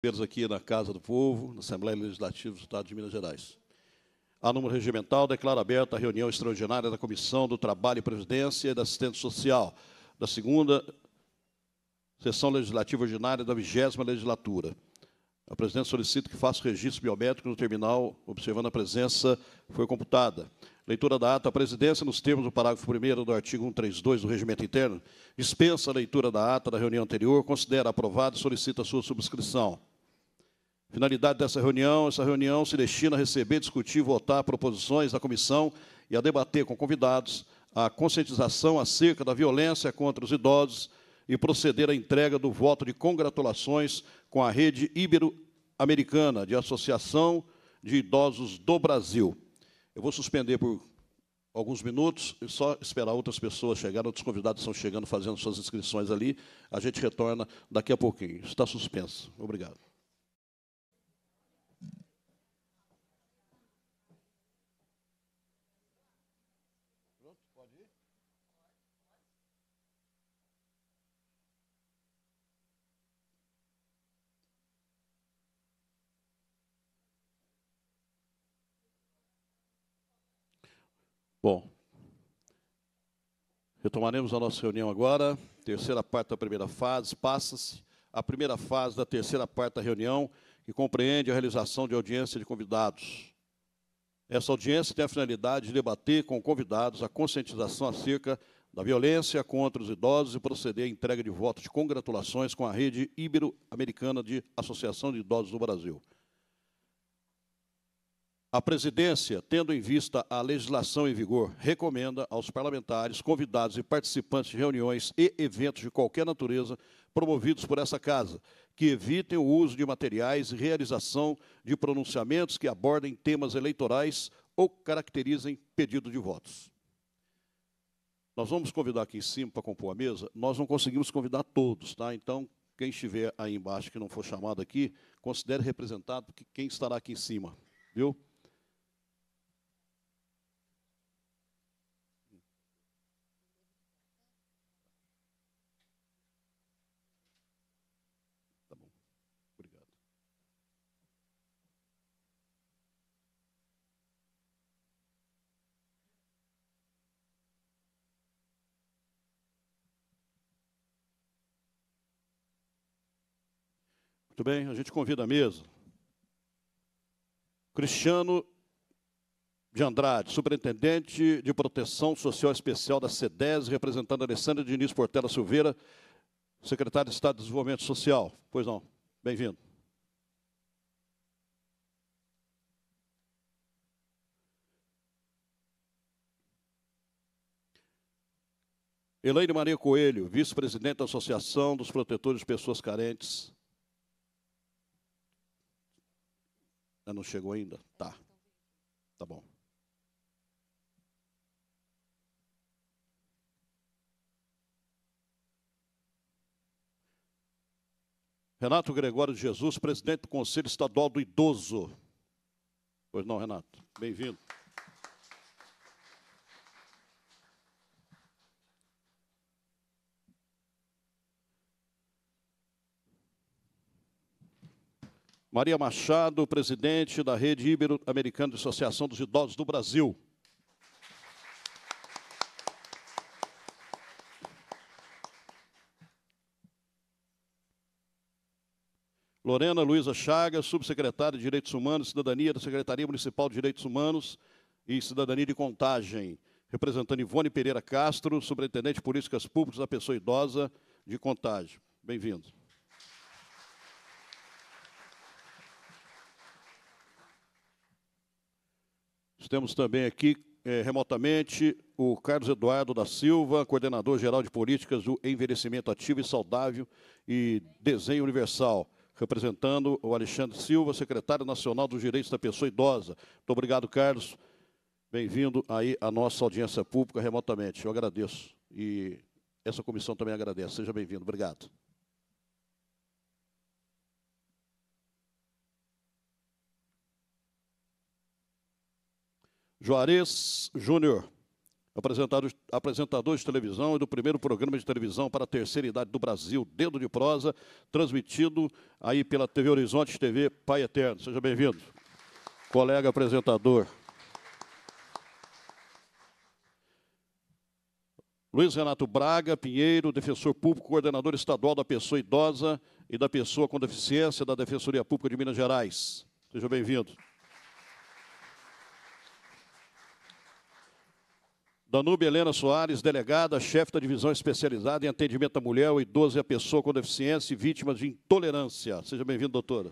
primeiros aqui na Casa do Povo, na Assembleia Legislativa do Estado de Minas Gerais. A número regimental declara aberta a reunião extraordinária da Comissão do Trabalho e Previdência e da Assistência Social, da segunda sessão legislativa ordinária da vigésima legislatura. A presidente solicita que faça o registro biométrico no terminal, observando a presença foi computada. Leitura da ata. A presidência, nos termos do parágrafo 1 do artigo 132 do Regimento Interno, dispensa a leitura da ata da reunião anterior, considera aprovada e solicita a sua subscrição. Finalidade dessa reunião: essa reunião se destina a receber, discutir, votar proposições da comissão e a debater com convidados a conscientização acerca da violência contra os idosos e proceder à entrega do voto de congratulações com a rede ibero-americana de Associação de Idosos do Brasil. Eu vou suspender por alguns minutos e só esperar outras pessoas chegarem, outros convidados estão chegando, fazendo suas inscrições ali. A gente retorna daqui a pouquinho. Está suspenso. Obrigado. Bom, retomaremos a nossa reunião agora. Terceira parte da primeira fase. Passa-se a primeira fase da terceira parte da reunião, que compreende a realização de audiência de convidados. Essa audiência tem a finalidade de debater com convidados a conscientização acerca da violência contra os idosos e proceder à entrega de votos de congratulações com a rede ibero-americana de Associação de Idosos do Brasil. A presidência, tendo em vista a legislação em vigor, recomenda aos parlamentares, convidados e participantes de reuniões e eventos de qualquer natureza promovidos por essa casa, que evitem o uso de materiais e realização de pronunciamentos que abordem temas eleitorais ou caracterizem pedido de votos. Nós vamos convidar aqui em cima para compor a mesa. Nós não conseguimos convidar todos, tá? Então, quem estiver aí embaixo que não for chamado aqui, considere representado quem estará aqui em cima, viu? Muito bem, a gente convida a mesa. Cristiano de Andrade, Superintendente de Proteção Social Especial da CEDES, representando Alessandra Diniz Portela Silveira, Secretário de Estado de Desenvolvimento Social. Pois não, bem-vindo. Elaine Maria Coelho, vice-presidente da Associação dos Protetores de Pessoas Carentes, Ah, não chegou ainda? Tá. Tá bom. Renato Gregório de Jesus, presidente do Conselho Estadual do Idoso. Pois não, Renato. Bem-vindo. Maria Machado, presidente da Rede Ibero-Americana de Associação dos Idosos do Brasil. Lorena Luiza Chagas, subsecretária de Direitos Humanos e Cidadania da Secretaria Municipal de Direitos Humanos e Cidadania de Contagem. Representando Ivone Pereira Castro, superintendente de Políticas Públicas da Pessoa Idosa de Contagem. Bem-vindo. temos também aqui, eh, remotamente, o Carlos Eduardo da Silva, coordenador geral de políticas do envelhecimento ativo e saudável e desenho universal representando o Alexandre Silva, secretário nacional dos direitos da pessoa idosa. Muito obrigado, Carlos. Bem-vindo aí à nossa audiência pública remotamente. Eu agradeço. E essa comissão também agradece. Seja bem-vindo. Obrigado. Juarez Júnior, apresentador de televisão e do primeiro programa de televisão para a terceira idade do Brasil, Dedo de Prosa, transmitido aí pela TV Horizonte TV Pai Eterno. Seja bem-vindo, colega apresentador. Luiz Renato Braga Pinheiro, defensor público, coordenador estadual da pessoa idosa e da pessoa com deficiência da Defensoria Pública de Minas Gerais. Seja bem-vindo. Danube Helena Soares, delegada, chefe da divisão especializada em atendimento à mulher, idoso e à pessoa com deficiência e vítimas de intolerância. Seja bem-vindo, doutora.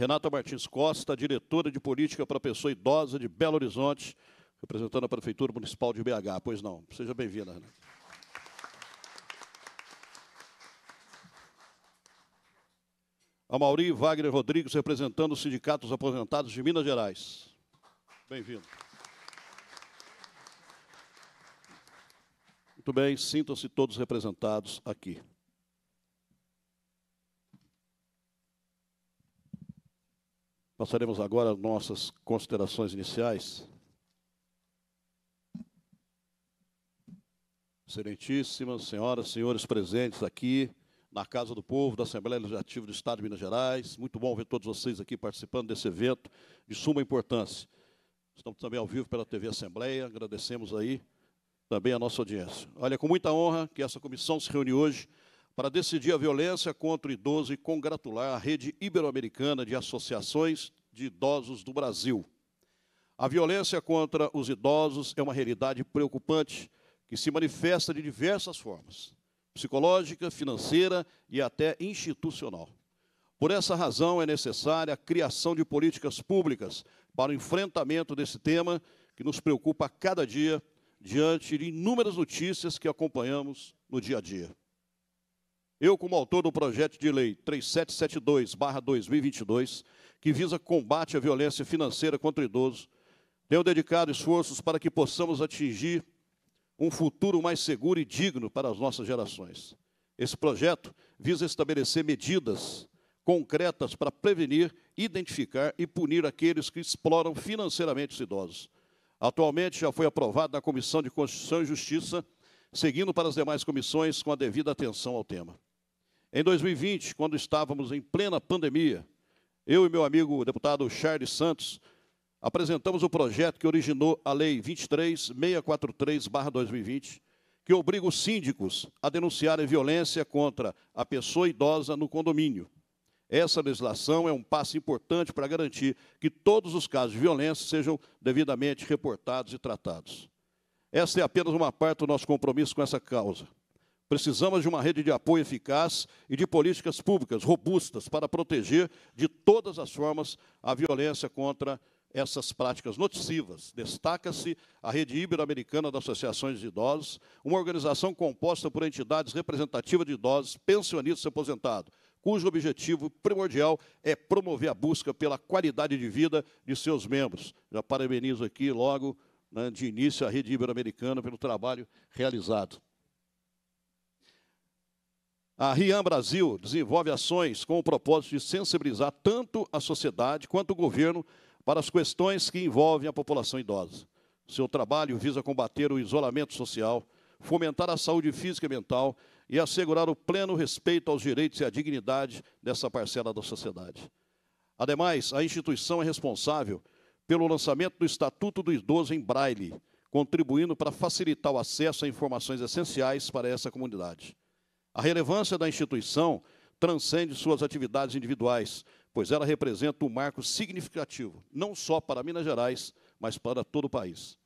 Renata Martins Costa, diretora de Política para a Pessoa Idosa de Belo Horizonte, representando a Prefeitura Municipal de BH. Pois não, seja bem-vinda, Renata. A Mauri Wagner Rodrigues, representando o Sindicato dos Aposentados de Minas Gerais. Bem-vindo. Muito bem, sintam-se todos representados aqui. Passaremos agora nossas considerações iniciais. Excelentíssimas senhoras, senhores presentes aqui na Casa do Povo da Assembleia Legislativa do Estado de Minas Gerais, muito bom ver todos vocês aqui participando desse evento de suma importância. Estamos também ao vivo pela TV Assembleia, agradecemos aí também a nossa audiência. Olha, é com muita honra que essa comissão se reúne hoje para decidir a violência contra o idoso e congratular a rede ibero-americana de associações de idosos do Brasil. A violência contra os idosos é uma realidade preocupante que se manifesta de diversas formas, psicológica, financeira e até institucional. Por essa razão, é necessária a criação de políticas públicas para o enfrentamento desse tema que nos preocupa a cada dia diante de inúmeras notícias que acompanhamos no dia a dia. Eu, como autor do projeto de lei 3772-2022, que visa combate à violência financeira contra o idoso, tenho dedicado esforços para que possamos atingir um futuro mais seguro e digno para as nossas gerações. Esse projeto visa estabelecer medidas concretas para prevenir, identificar e punir aqueles que exploram financeiramente os idosos. Atualmente já foi aprovado na Comissão de Constituição e Justiça, seguindo para as demais comissões com a devida atenção ao tema. Em 2020, quando estávamos em plena pandemia, eu e meu amigo o deputado Charles Santos apresentamos o projeto que originou a Lei 23643-2020, que obriga os síndicos a denunciarem violência contra a pessoa idosa no condomínio. Essa legislação é um passo importante para garantir que todos os casos de violência sejam devidamente reportados e tratados. Esta é apenas uma parte do nosso compromisso com essa causa. Precisamos de uma rede de apoio eficaz e de políticas públicas robustas para proteger de todas as formas a violência contra essas práticas nocivas. Destaca-se a Rede Ibero-Americana das Associações de Idosos, uma organização composta por entidades representativas de idosos, pensionistas e aposentados, cujo objetivo primordial é promover a busca pela qualidade de vida de seus membros. Já parabenizo aqui logo, né, de início, a Rede Ibero-Americana pelo trabalho realizado. A Rian Brasil desenvolve ações com o propósito de sensibilizar tanto a sociedade quanto o governo para as questões que envolvem a população idosa. Seu trabalho visa combater o isolamento social, fomentar a saúde física e mental e assegurar o pleno respeito aos direitos e à dignidade dessa parcela da sociedade. Ademais, a instituição é responsável pelo lançamento do Estatuto do Idoso em Braille, contribuindo para facilitar o acesso a informações essenciais para essa comunidade. A relevância da instituição transcende suas atividades individuais, pois ela representa um marco significativo, não só para Minas Gerais, mas para todo o país.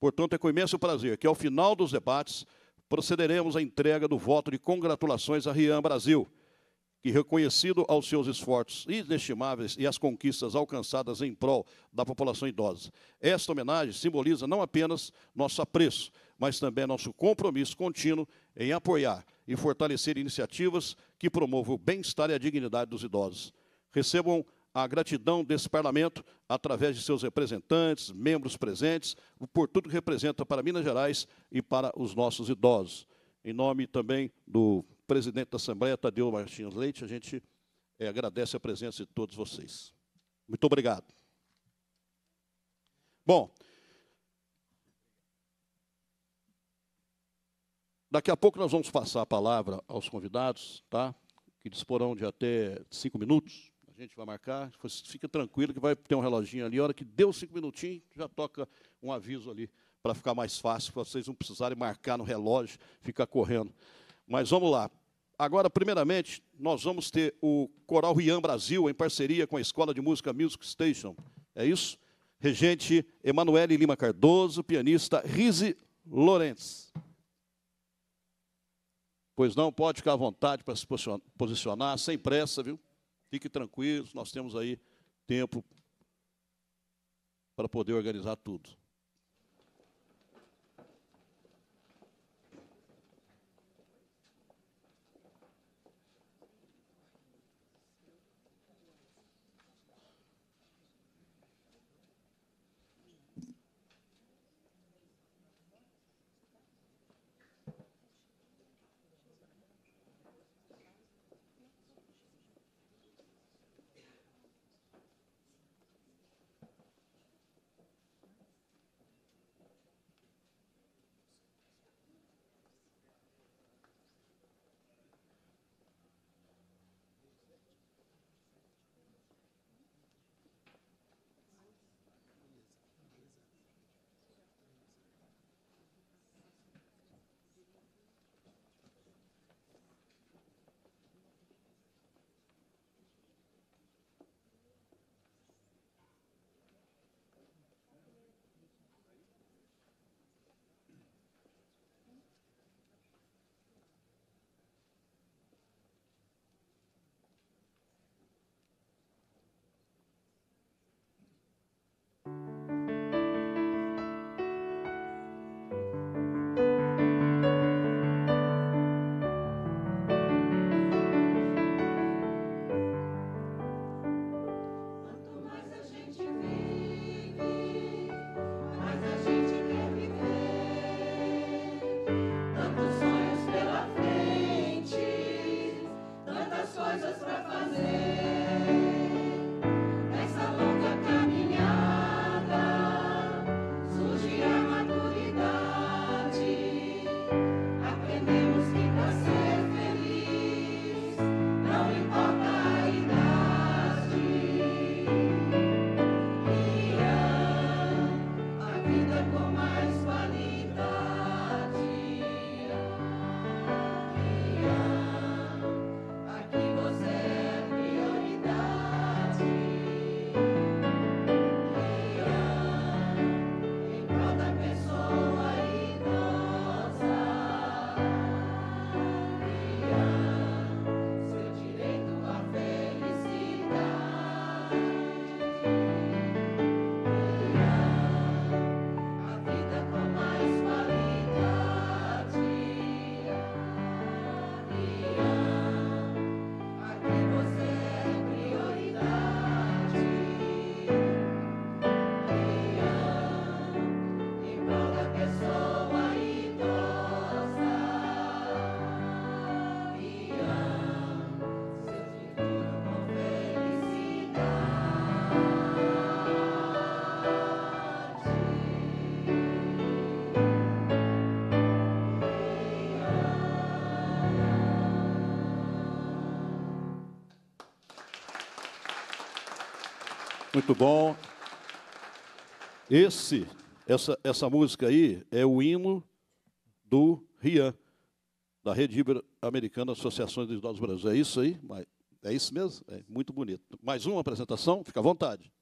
Portanto, é com imenso prazer que, ao final dos debates, procederemos à entrega do voto de congratulações a RIAM Brasil, que, reconhecido aos seus esforços inestimáveis e às conquistas alcançadas em prol da população idosa, esta homenagem simboliza não apenas nosso apreço, mas também nosso compromisso contínuo em apoiar e fortalecer iniciativas que promovam o bem-estar e a dignidade dos idosos. Recebam a gratidão desse parlamento através de seus representantes, membros presentes, por tudo que representa para Minas Gerais e para os nossos idosos. Em nome também do presidente da Assembleia, Tadeu Martins Leite, a gente é, agradece a presença de todos vocês. Muito obrigado. Bom, Daqui a pouco nós vamos passar a palavra aos convidados, tá? Que disporão de até cinco minutos. A gente vai marcar. Fica tranquilo que vai ter um reloginho ali. A hora que deu cinco minutinhos, já toca um aviso ali para ficar mais fácil, para vocês não precisarem marcar no relógio, ficar correndo. Mas vamos lá. Agora, primeiramente, nós vamos ter o Coral Rian Brasil em parceria com a Escola de Música Music Station. É isso? Regente Emanuele Lima Cardoso, pianista Rize Lourenço. Pois não, pode ficar à vontade para se posicionar, sem pressa, viu? Fique tranquilo, nós temos aí tempo para poder organizar tudo. muito bom. Esse, essa, essa música aí é o hino do RIAN, da Rede Ibero-Americana Associações dos estados Brasileiros. É isso aí? É isso mesmo? É muito bonito. Mais uma apresentação? Fica à vontade.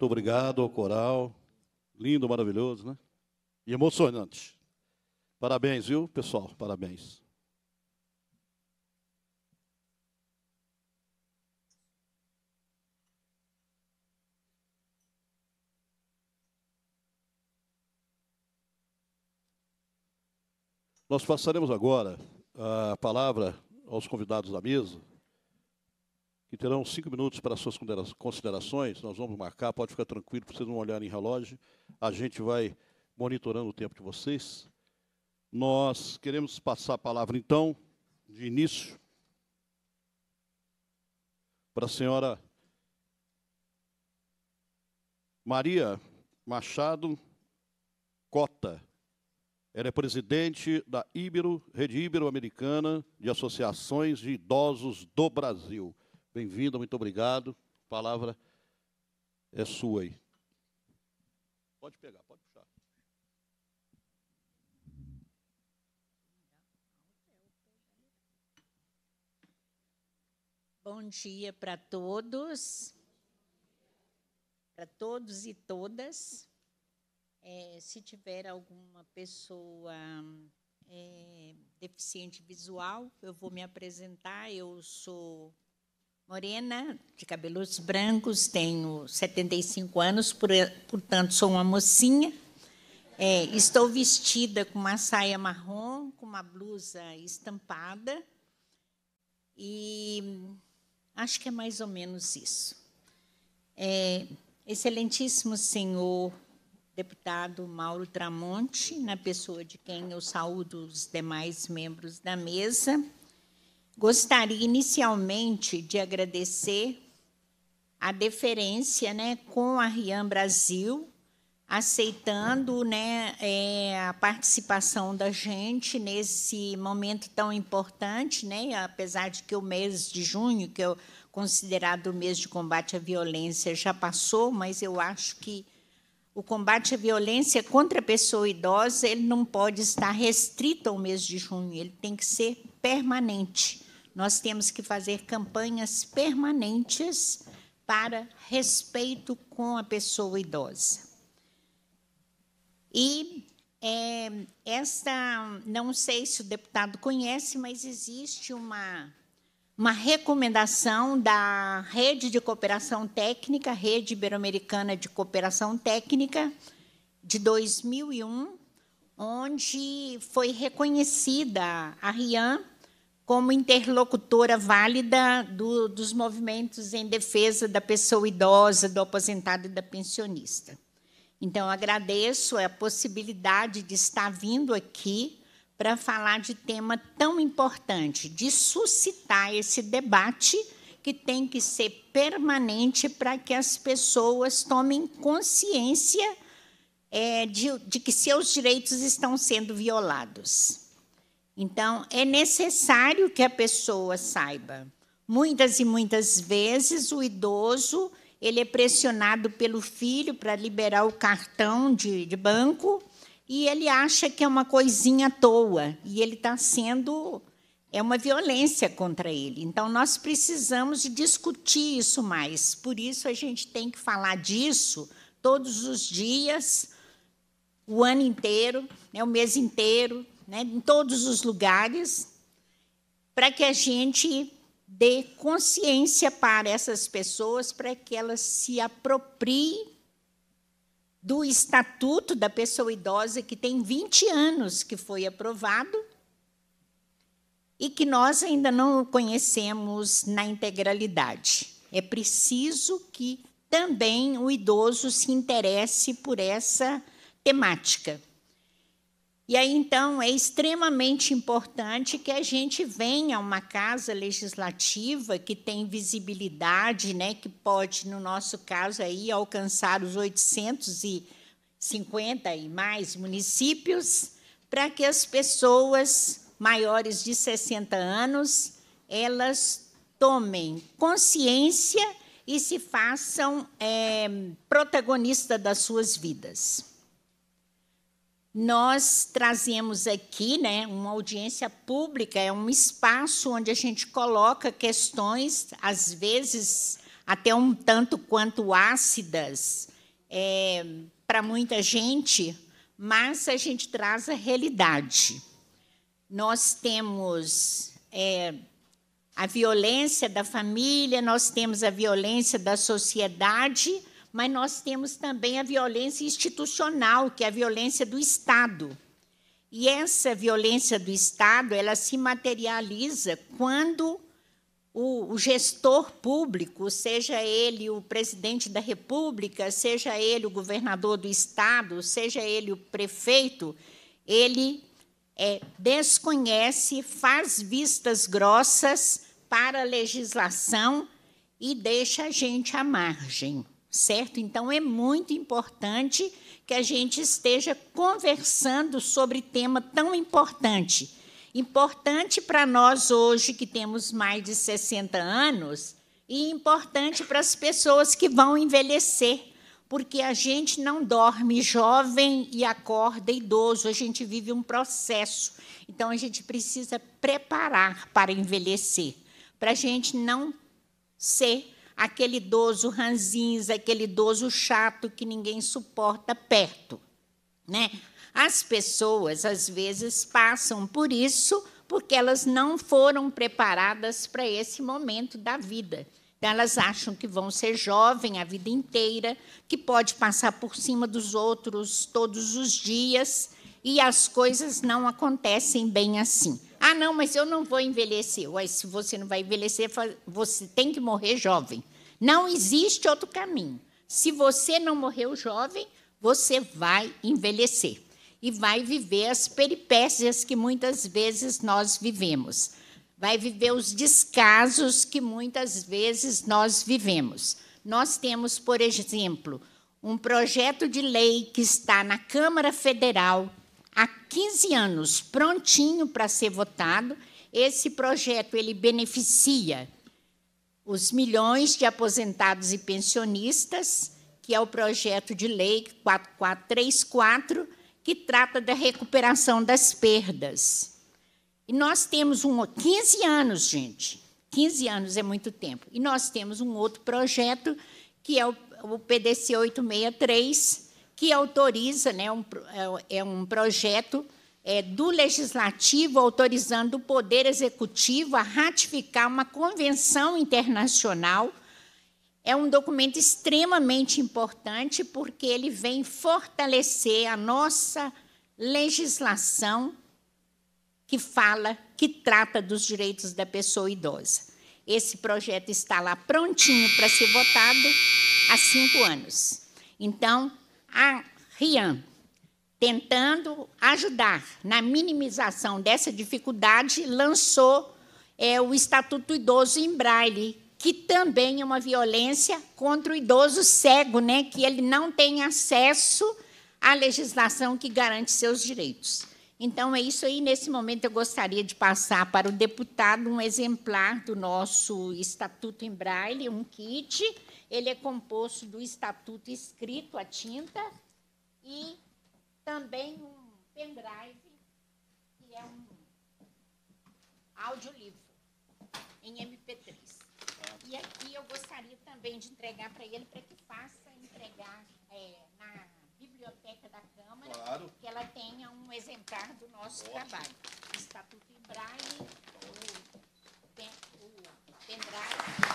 Muito obrigado ao coral. Lindo, maravilhoso, né? E emocionante. Parabéns, viu, pessoal? Parabéns. Nós passaremos agora a palavra aos convidados da mesa que terão cinco minutos para suas considerações. Nós vamos marcar, pode ficar tranquilo, para vocês não olharem em relógio. A gente vai monitorando o tempo de vocês. Nós queremos passar a palavra, então, de início, para a senhora Maria Machado Cota. Ela é presidente da Ibero, Rede Ibero-Americana de Associações de Idosos do Brasil bem vindo muito obrigado. A palavra é sua aí. Pode pegar, pode puxar. Bom dia para todos, para todos e todas. É, se tiver alguma pessoa é, deficiente visual, eu vou me apresentar. Eu sou Morena, de cabelos brancos, tenho 75 anos, portanto, sou uma mocinha. É, estou vestida com uma saia marrom, com uma blusa estampada. E acho que é mais ou menos isso. É, excelentíssimo senhor deputado Mauro Tramonte, na pessoa de quem eu saúdo os demais membros da mesa, Gostaria inicialmente de agradecer a deferência né, com a Riam Brasil, aceitando né, é, a participação da gente nesse momento tão importante, né, apesar de que o mês de junho, que é considerado o mês de combate à violência, já passou, mas eu acho que o combate à violência contra a pessoa idosa ele não pode estar restrito ao mês de junho, ele tem que ser permanente nós temos que fazer campanhas permanentes para respeito com a pessoa idosa. E é, esta, não sei se o deputado conhece, mas existe uma, uma recomendação da Rede de Cooperação Técnica, Rede Ibero-Americana de Cooperação Técnica, de 2001, onde foi reconhecida a RIAN como interlocutora válida do, dos movimentos em defesa da pessoa idosa, do aposentado e da pensionista. Então, agradeço a possibilidade de estar vindo aqui para falar de tema tão importante, de suscitar esse debate que tem que ser permanente para que as pessoas tomem consciência é, de, de que seus direitos estão sendo violados. Então, é necessário que a pessoa saiba. Muitas e muitas vezes o idoso ele é pressionado pelo filho para liberar o cartão de, de, banco e ele acha que é uma coisinha à toa e ele está sendo é uma violência contra ele. Então nós precisamos discutir isso mais. Por isso a gente tem que falar disso todos os dias, o ano inteiro, né, o mês inteiro, né, em todos os lugares, para que a gente dê consciência para essas pessoas, para que elas se apropriem do Estatuto da Pessoa Idosa, que tem 20 anos que foi aprovado e que nós ainda não conhecemos na integralidade. É preciso que também o idoso se interesse por essa temática. E aí, então, é extremamente importante que a gente venha a uma casa legislativa que tem visibilidade, né, que pode, no nosso caso, aí, alcançar os 850 e mais municípios, para que as pessoas maiores de 60 anos elas tomem consciência e se façam é, eh, protagonista das suas vidas nós trazemos aqui né, uma audiência pública, é um espaço onde a gente coloca questões, às vezes até um tanto quanto ácidas é, para muita gente, mas a gente traz a realidade. Nós temos é, a violência da família, nós temos a violência da sociedade, mas nós temos também a violência institucional, que é a violência do Estado. E essa violência do Estado, ela se materializa quando o, o, gestor público, seja ele o presidente da República, seja ele o governador do Estado, seja ele o prefeito, ele é, desconhece, faz vistas grossas para a legislação e deixa a gente à margem certo? Então, é muito importante que a gente esteja conversando sobre tema tão importante. Importante para nós hoje, que temos mais de 60 anos, e importante para as pessoas que vão envelhecer, porque a gente não dorme jovem e acorda idoso, a gente vive um processo. Então, a gente precisa preparar para envelhecer, para a gente não ser aquele idoso ranzinza, aquele idoso chato que ninguém suporta perto. Né? As pessoas, às vezes, passam por isso porque elas não foram preparadas para esse momento da vida. Então, elas acham que vão ser jovem a vida inteira, que pode passar por cima dos outros todos os dias, e as coisas não acontecem bem assim. Ah, não, mas eu não vou envelhecer. Ué, se você não vai envelhecer, você tem que morrer jovem. Não existe outro caminho. Se você não morreu jovem, você vai envelhecer e vai viver as peripécias que muitas vezes nós vivemos. Vai viver os descasos que muitas vezes nós vivemos. Nós temos, por exemplo, um projeto de lei que está na Câmara Federal há 15 anos prontinho para ser votado. Esse projeto ele beneficia os milhões de aposentados e pensionistas, que é o projeto de lei 4434, que trata da recuperação das perdas. E nós temos um 15 anos, gente. 15 anos é muito tempo. E nós temos um outro projeto que é o, o PDC 863, que autoriza, né, um, é, é um projeto é, do Legislativo autorizando o Poder Executivo a ratificar uma convenção internacional. É um documento extremamente importante, porque ele vem fortalecer a nossa legislação que fala, que trata dos direitos da pessoa idosa. Esse projeto está lá prontinho para ser votado há cinco anos. Então, a Rian, tentando ajudar na minimização dessa dificuldade, lançou é, o Estatuto Idoso em Braille, que também é uma violência contra o idoso cego, né, que ele não tem acesso à legislação que garante seus direitos. Então, é isso aí. Nesse momento, eu gostaria de passar para o deputado um exemplar do nosso Estatuto em Braille, um kit ele é composto do estatuto escrito à tinta e também um pendrive, que é um audiolivro em MP3. E aqui eu gostaria também de entregar para ele, para que faça entregar é, na biblioteca da Câmara, claro. que ela tenha um exemplar do nosso Ótimo. trabalho. Estatuto em Braille, o, pen, o pendrive.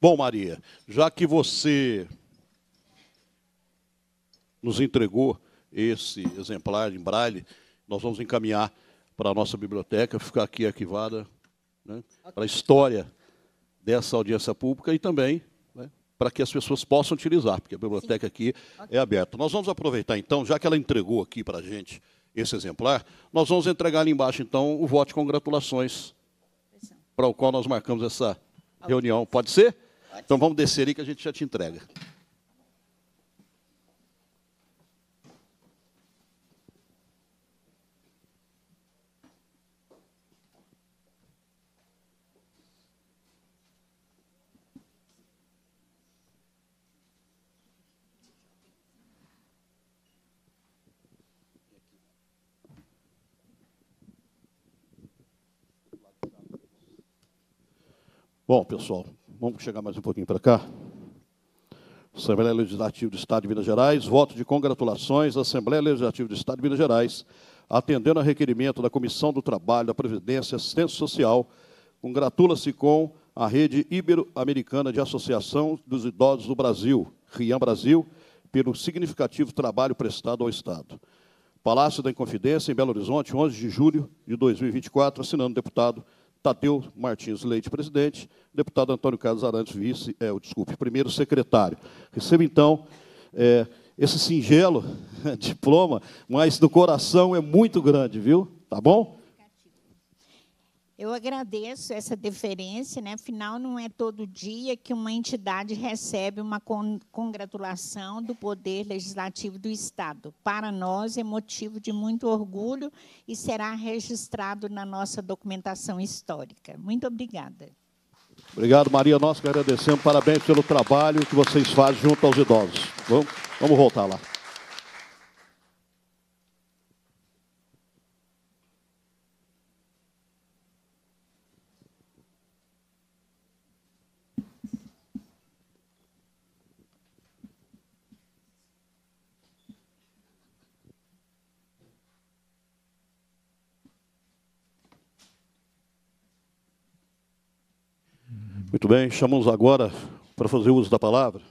Bom, Maria, já que você nos entregou esse exemplar em braille, nós vamos encaminhar para a nossa biblioteca, ficar aqui arquivada né, para a história dessa audiência pública e também né, para que as pessoas possam utilizar, porque a biblioteca aqui é aberta. Nós vamos aproveitar então, já que ela entregou aqui para a gente esse exemplar, nós vamos entregar ali embaixo então o voto de congratulações para o qual nós marcamos essa reunião. Pode ser? Então vamos descer aí que a gente já te entrega. Bom, pessoal, Vamos chegar mais um pouquinho para cá. Assembleia Legislativa do Estado de Minas Gerais, voto de congratulações à Assembleia Legislativa do Estado de Minas Gerais, atendendo a requerimento da Comissão do Trabalho, da Previdência e Assistência Social, congratula-se com a Rede Ibero-Americana de Associação dos Idosos do Brasil, RIAM Brasil, pelo significativo trabalho prestado ao Estado. Palácio da Inconfidência, em Belo Horizonte, 11 de julho de 2024, assinando o deputado Tadeu Martins Leite, presidente, deputado Antônio Carlos Arantes, vice, é, o, desculpe, primeiro secretário. Recebo, então, é, esse singelo diploma, mas do coração é muito grande, viu? Tá bom? Eu agradeço essa deferência, né? afinal, não é todo dia que uma entidade recebe uma con congratulação do Poder Legislativo do Estado. Para nós é motivo de muito orgulho e será registrado na nossa documentação histórica. Muito obrigada. Obrigado, Maria. Nós que agradecemos. Parabéns pelo trabalho que vocês fazem junto aos idosos. Vamos, vamos voltar lá. Muito bem, chamamos agora para fazer uso da palavra.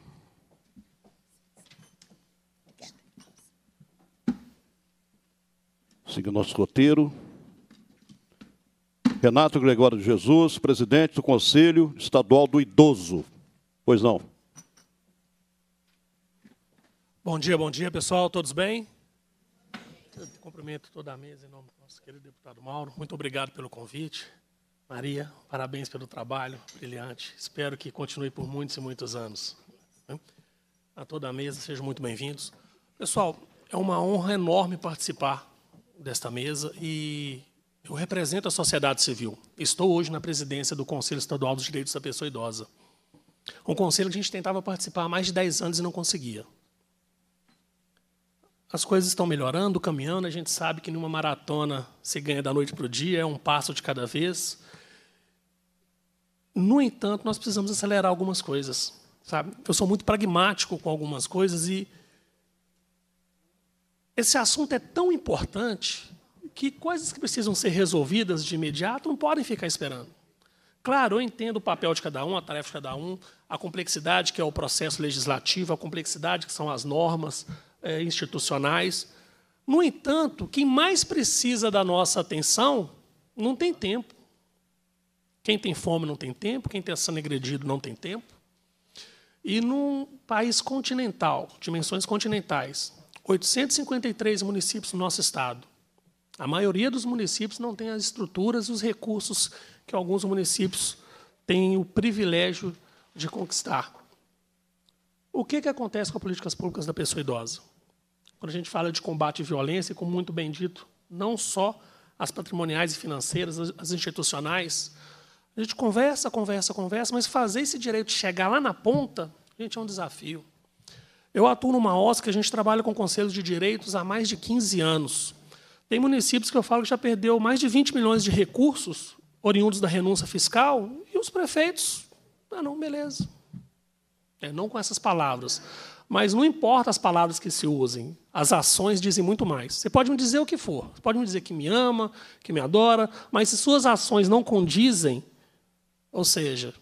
Siga o nosso roteiro. Renato Gregório de Jesus, presidente do Conselho Estadual do Idoso. Pois não. Bom dia, bom dia, pessoal. Todos bem? Eu cumprimento toda a mesa em nome do nosso querido deputado Mauro. Muito obrigado pelo convite. Maria, parabéns pelo trabalho, brilhante. Espero que continue por muitos e muitos anos. Né? A toda a mesa, sejam muito bem-vindos. Pessoal, é uma honra enorme participar desta mesa e eu represento a sociedade civil. Estou hoje na presidência do Conselho Estadual dos Direitos da Pessoa Idosa. Um conselho que a gente tentava participar há mais de 10 anos e não conseguia. As coisas estão melhorando, caminhando, a gente sabe que numa maratona se ganha da noite para o dia, é um passo de cada vez. No entanto, nós precisamos acelerar algumas coisas. Sabe? Eu sou muito pragmático com algumas coisas e esse assunto é tão importante que coisas que precisam ser resolvidas de imediato não podem ficar esperando. Claro, eu entendo o papel de cada um, a tarefa de cada um, a complexidade que é o processo legislativo, a complexidade que são as normas é, institucionais. No entanto, quem mais precisa da nossa atenção não tem tempo. Quem tem fome não tem tempo, quem tem sendo agredido não tem tempo. E num país continental, dimensões continentais, 853 municípios no nosso estado. A maioria dos municípios não tem as estruturas e os recursos que alguns municípios têm o privilégio de conquistar. O que, que acontece com as políticas públicas da pessoa idosa? Quando a gente fala de combate à violência, como muito bem dito, não só as patrimoniais e financeiras, as institucionais, a gente conversa, conversa, conversa, mas fazer esse direito chegar lá na ponta, gente, é um desafio. Eu atuo numa OS que a gente trabalha com conselhos de direitos há mais de 15 anos. Tem municípios que eu falo que já perdeu mais de 20 milhões de recursos oriundos da renúncia fiscal e os prefeitos, ah, não, beleza. É, não com essas palavras. Mas não importa as palavras que se usem, as ações dizem muito mais. Você pode me dizer o que for, pode me dizer que me ama, que me adora, mas se suas ações não condizem ou seja,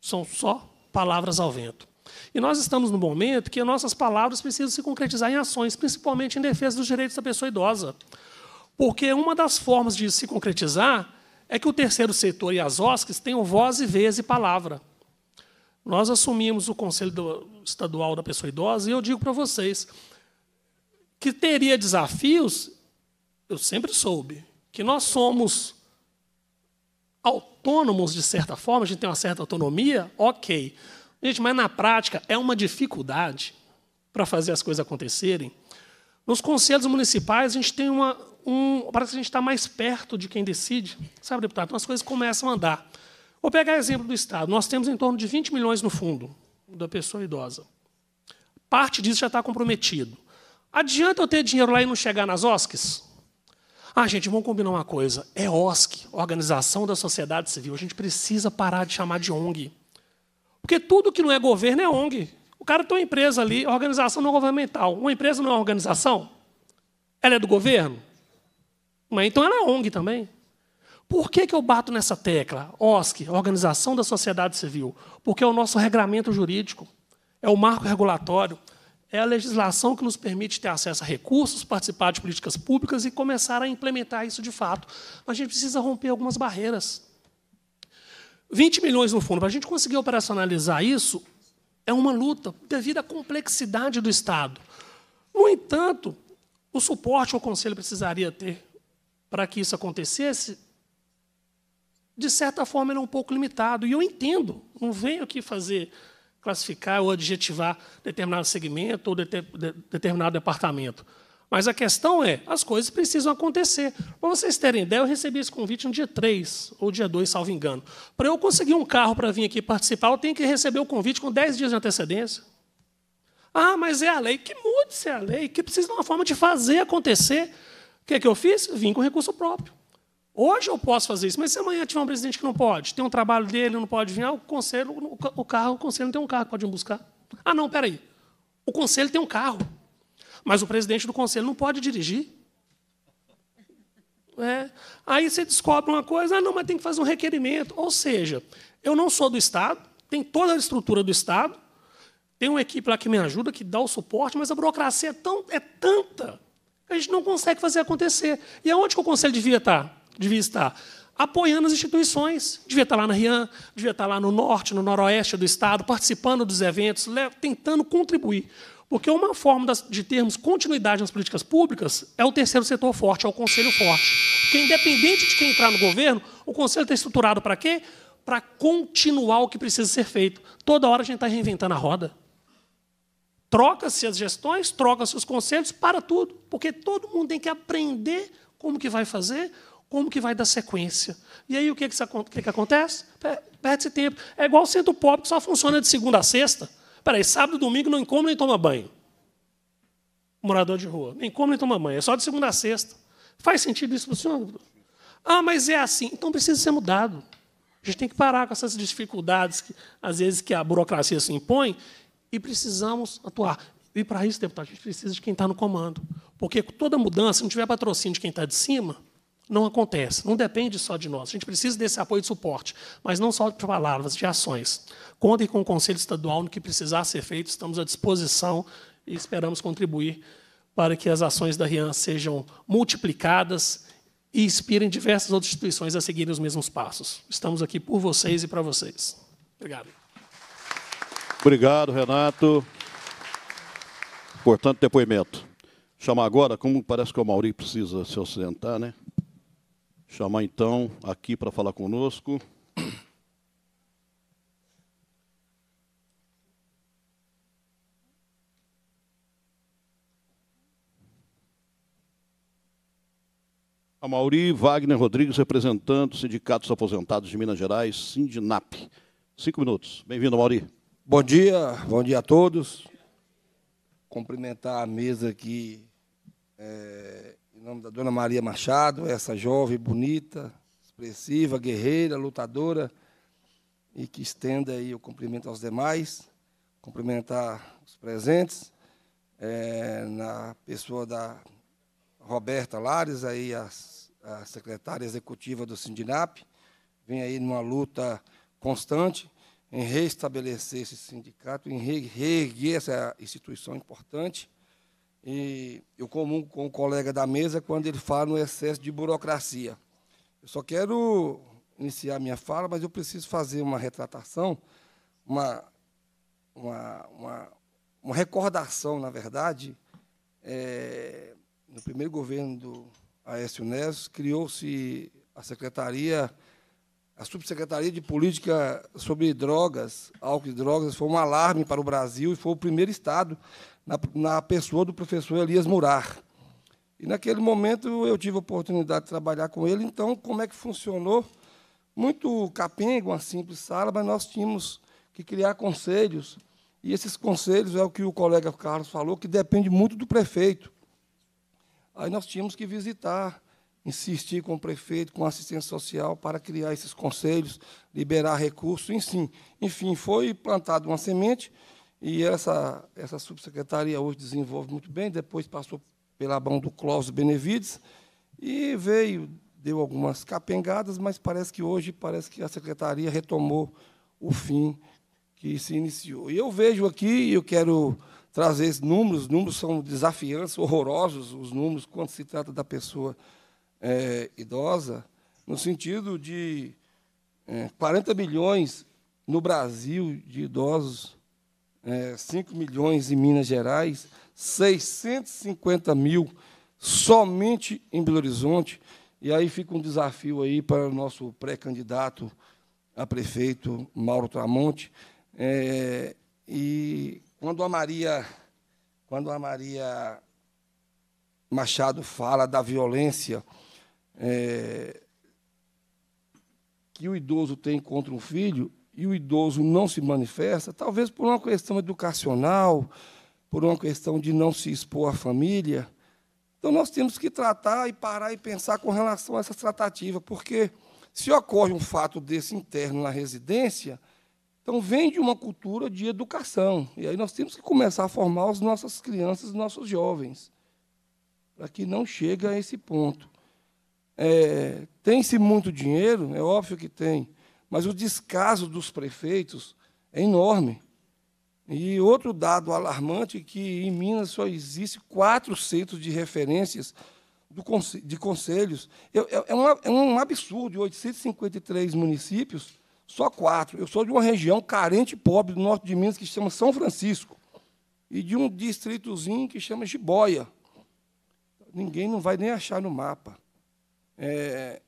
são só palavras ao vento. E nós estamos no momento que nossas palavras precisam se concretizar em ações, principalmente em defesa dos direitos da pessoa idosa. Porque uma das formas de se concretizar é que o terceiro setor e as OSCs tenham voz e vez e palavra. Nós assumimos o Conselho Estadual da Pessoa Idosa e eu digo para vocês que teria desafios, eu sempre soube, que nós somos autônomos, de certa forma, a gente tem uma certa autonomia, ok. Gente, mas na prática é uma dificuldade para fazer as coisas acontecerem. Nos conselhos municipais, a gente tem uma. Um, parece que a gente está mais perto de quem decide. Sabe, deputado? Então as coisas começam a andar. Vou pegar exemplo do Estado. Nós temos em torno de 20 milhões no fundo da pessoa idosa. Parte disso já está comprometido. Adianta eu ter dinheiro lá e não chegar nas OSCs? Ah, gente, vamos combinar uma coisa. É OSC, Organização da Sociedade Civil. A gente precisa parar de chamar de ONG. Porque tudo que não é governo é ONG. O cara tem uma empresa ali, organização não é governamental. Uma empresa não é organização? Ela é do governo? Mas então ela é ONG também. Por que, que eu bato nessa tecla? OSC, Organização da Sociedade Civil. Porque é o nosso regramento jurídico, é o marco regulatório é a legislação que nos permite ter acesso a recursos, participar de políticas públicas e começar a implementar isso de fato. Mas a gente precisa romper algumas barreiras. 20 milhões no fundo, para a gente conseguir operacionalizar isso, é uma luta devido à complexidade do Estado. No entanto, o suporte que o Conselho precisaria ter para que isso acontecesse, de certa forma, ele é um pouco limitado. E eu entendo, não venho aqui fazer classificar ou adjetivar determinado segmento ou de, de, determinado departamento. Mas a questão é, as coisas precisam acontecer. Para vocês terem ideia, eu recebi esse convite no dia 3 ou dia 2, salvo engano. Para eu conseguir um carro para vir aqui participar, eu tenho que receber o convite com 10 dias de antecedência. Ah, mas é a lei. Que mude-se a lei, que precisa de uma forma de fazer acontecer. O que, é que eu fiz? Vim com recurso próprio. Hoje eu posso fazer isso, mas se amanhã tiver um presidente que não pode, tem um trabalho dele, não pode vir, ah, o conselho, o carro, o conselho não tem um carro, pode ir buscar. Ah, não, peraí. O conselho tem um carro, mas o presidente do conselho não pode dirigir. É. Aí você descobre uma coisa, ah, não, mas tem que fazer um requerimento. Ou seja, eu não sou do Estado, tem toda a estrutura do Estado, tem uma equipe lá que me ajuda, que dá o suporte, mas a burocracia é, tão, é tanta que a gente não consegue fazer acontecer. E aonde que o conselho devia estar? devia estar apoiando as instituições. Devia estar lá na Rian, devia estar lá no norte, no noroeste do estado, participando dos eventos, tentando contribuir. Porque uma forma de termos continuidade nas políticas públicas é o terceiro setor forte, é o conselho forte. Porque, independente de quem entrar no governo, o conselho está estruturado para quê? Para continuar o que precisa ser feito. Toda hora a gente está reinventando a roda. Troca-se as gestões, troca-se os conselhos, para tudo. Porque todo mundo tem que aprender como que vai fazer, como que vai dar sequência? E aí o que, que, isso, o que, que acontece? Perde-se tempo. É igual o centro pobre que só funciona de segunda a sexta. Peraí, sábado e domingo não come nem toma banho. Morador de rua. Nem come nem toma banho. É só de segunda a sexta. Faz sentido isso para o senhor? Ah, mas é assim. Então precisa ser mudado. A gente tem que parar com essas dificuldades que, às vezes, que a burocracia se impõe e precisamos atuar. E para isso, deputado, a gente precisa de quem está no comando. Porque toda mudança, se não tiver patrocínio de quem está de cima, não acontece. Não depende só de nós. A gente precisa desse apoio e de suporte, mas não só de palavras, de ações. Contem com o Conselho Estadual no que precisar ser feito. Estamos à disposição e esperamos contribuir para que as ações da RIAN sejam multiplicadas e inspirem diversas outras instituições a seguirem os mesmos passos. Estamos aqui por vocês e para vocês. Obrigado. Obrigado, Renato. Importante depoimento. Chamar agora, como parece que o Mauri precisa se ausentar, né? Chamar então aqui para falar conosco. A Mauri Wagner Rodrigues, representando o Sindicato dos Aposentados de Minas Gerais, Sindinap. Cinco minutos. Bem-vindo, Mauri. Bom dia, bom dia a todos. Cumprimentar a mesa aqui é, nome da Dona Maria Machado, essa jovem bonita, expressiva, guerreira, lutadora, e que estenda aí o cumprimento aos demais, cumprimentar os presentes, é, na pessoa da Roberta Lares, aí a, a secretária executiva do Sindinap, vem aí numa luta constante em reestabelecer esse sindicato, em reerguer essa instituição importante e eu comungo com o colega da mesa quando ele fala no excesso de burocracia. Eu só quero iniciar minha fala, mas eu preciso fazer uma retratação, uma, uma, uma, uma recordação, na verdade. É, no primeiro governo do Aécio Neves, criou-se a Secretaria, a Subsecretaria de Política sobre Drogas, Álcool e Drogas, foi um alarme para o Brasil e foi o primeiro Estado na, na pessoa do professor Elias Murar. E naquele momento eu tive a oportunidade de trabalhar com ele, então como é que funcionou? Muito capenga, uma simples sala, mas nós tínhamos que criar conselhos. E esses conselhos é o que o colega Carlos falou, que depende muito do prefeito. Aí nós tínhamos que visitar, insistir com o prefeito, com a assistência social, para criar esses conselhos, liberar recursos, enfim. Enfim, foi plantada uma semente e essa, essa subsecretaria hoje desenvolve muito bem, depois passou pela mão do Cláudio Benevides e veio, deu algumas capengadas, mas parece que hoje parece que a secretaria retomou o fim que se iniciou. E eu vejo aqui, eu quero trazer esses números, os números são desafiantes, horrorosos, os números quando se trata da pessoa é, idosa, no sentido de é, 40 milhões no Brasil de idosos é, 5 milhões em Minas Gerais, 650 mil somente em Belo Horizonte. E aí fica um desafio aí para o nosso pré-candidato a prefeito, Mauro Tramonte. É, e quando a Maria, quando a Maria Machado fala da violência é, que o idoso tem contra um filho, e o idoso não se manifesta, talvez por uma questão educacional, por uma questão de não se expor à família. Então, nós temos que tratar e parar e pensar com relação a essa tratativa, porque se ocorre um fato desse interno na residência, então vem de uma cultura de educação. E aí nós temos que começar a formar as nossas crianças, nossos jovens, para que não chegue a esse ponto. É, tem-se muito dinheiro, é óbvio que tem, mas o descaso dos prefeitos é enorme. E outro dado alarmante é que em Minas só existe quatro centros de referências conselho, de conselhos. É, uma, é um absurdo, de 853 municípios, só quatro. Eu sou de uma região carente e pobre do norte de Minas que chama São Francisco e de um distritozinho que chama Jiboia. Ninguém não vai nem achar no mapa. É,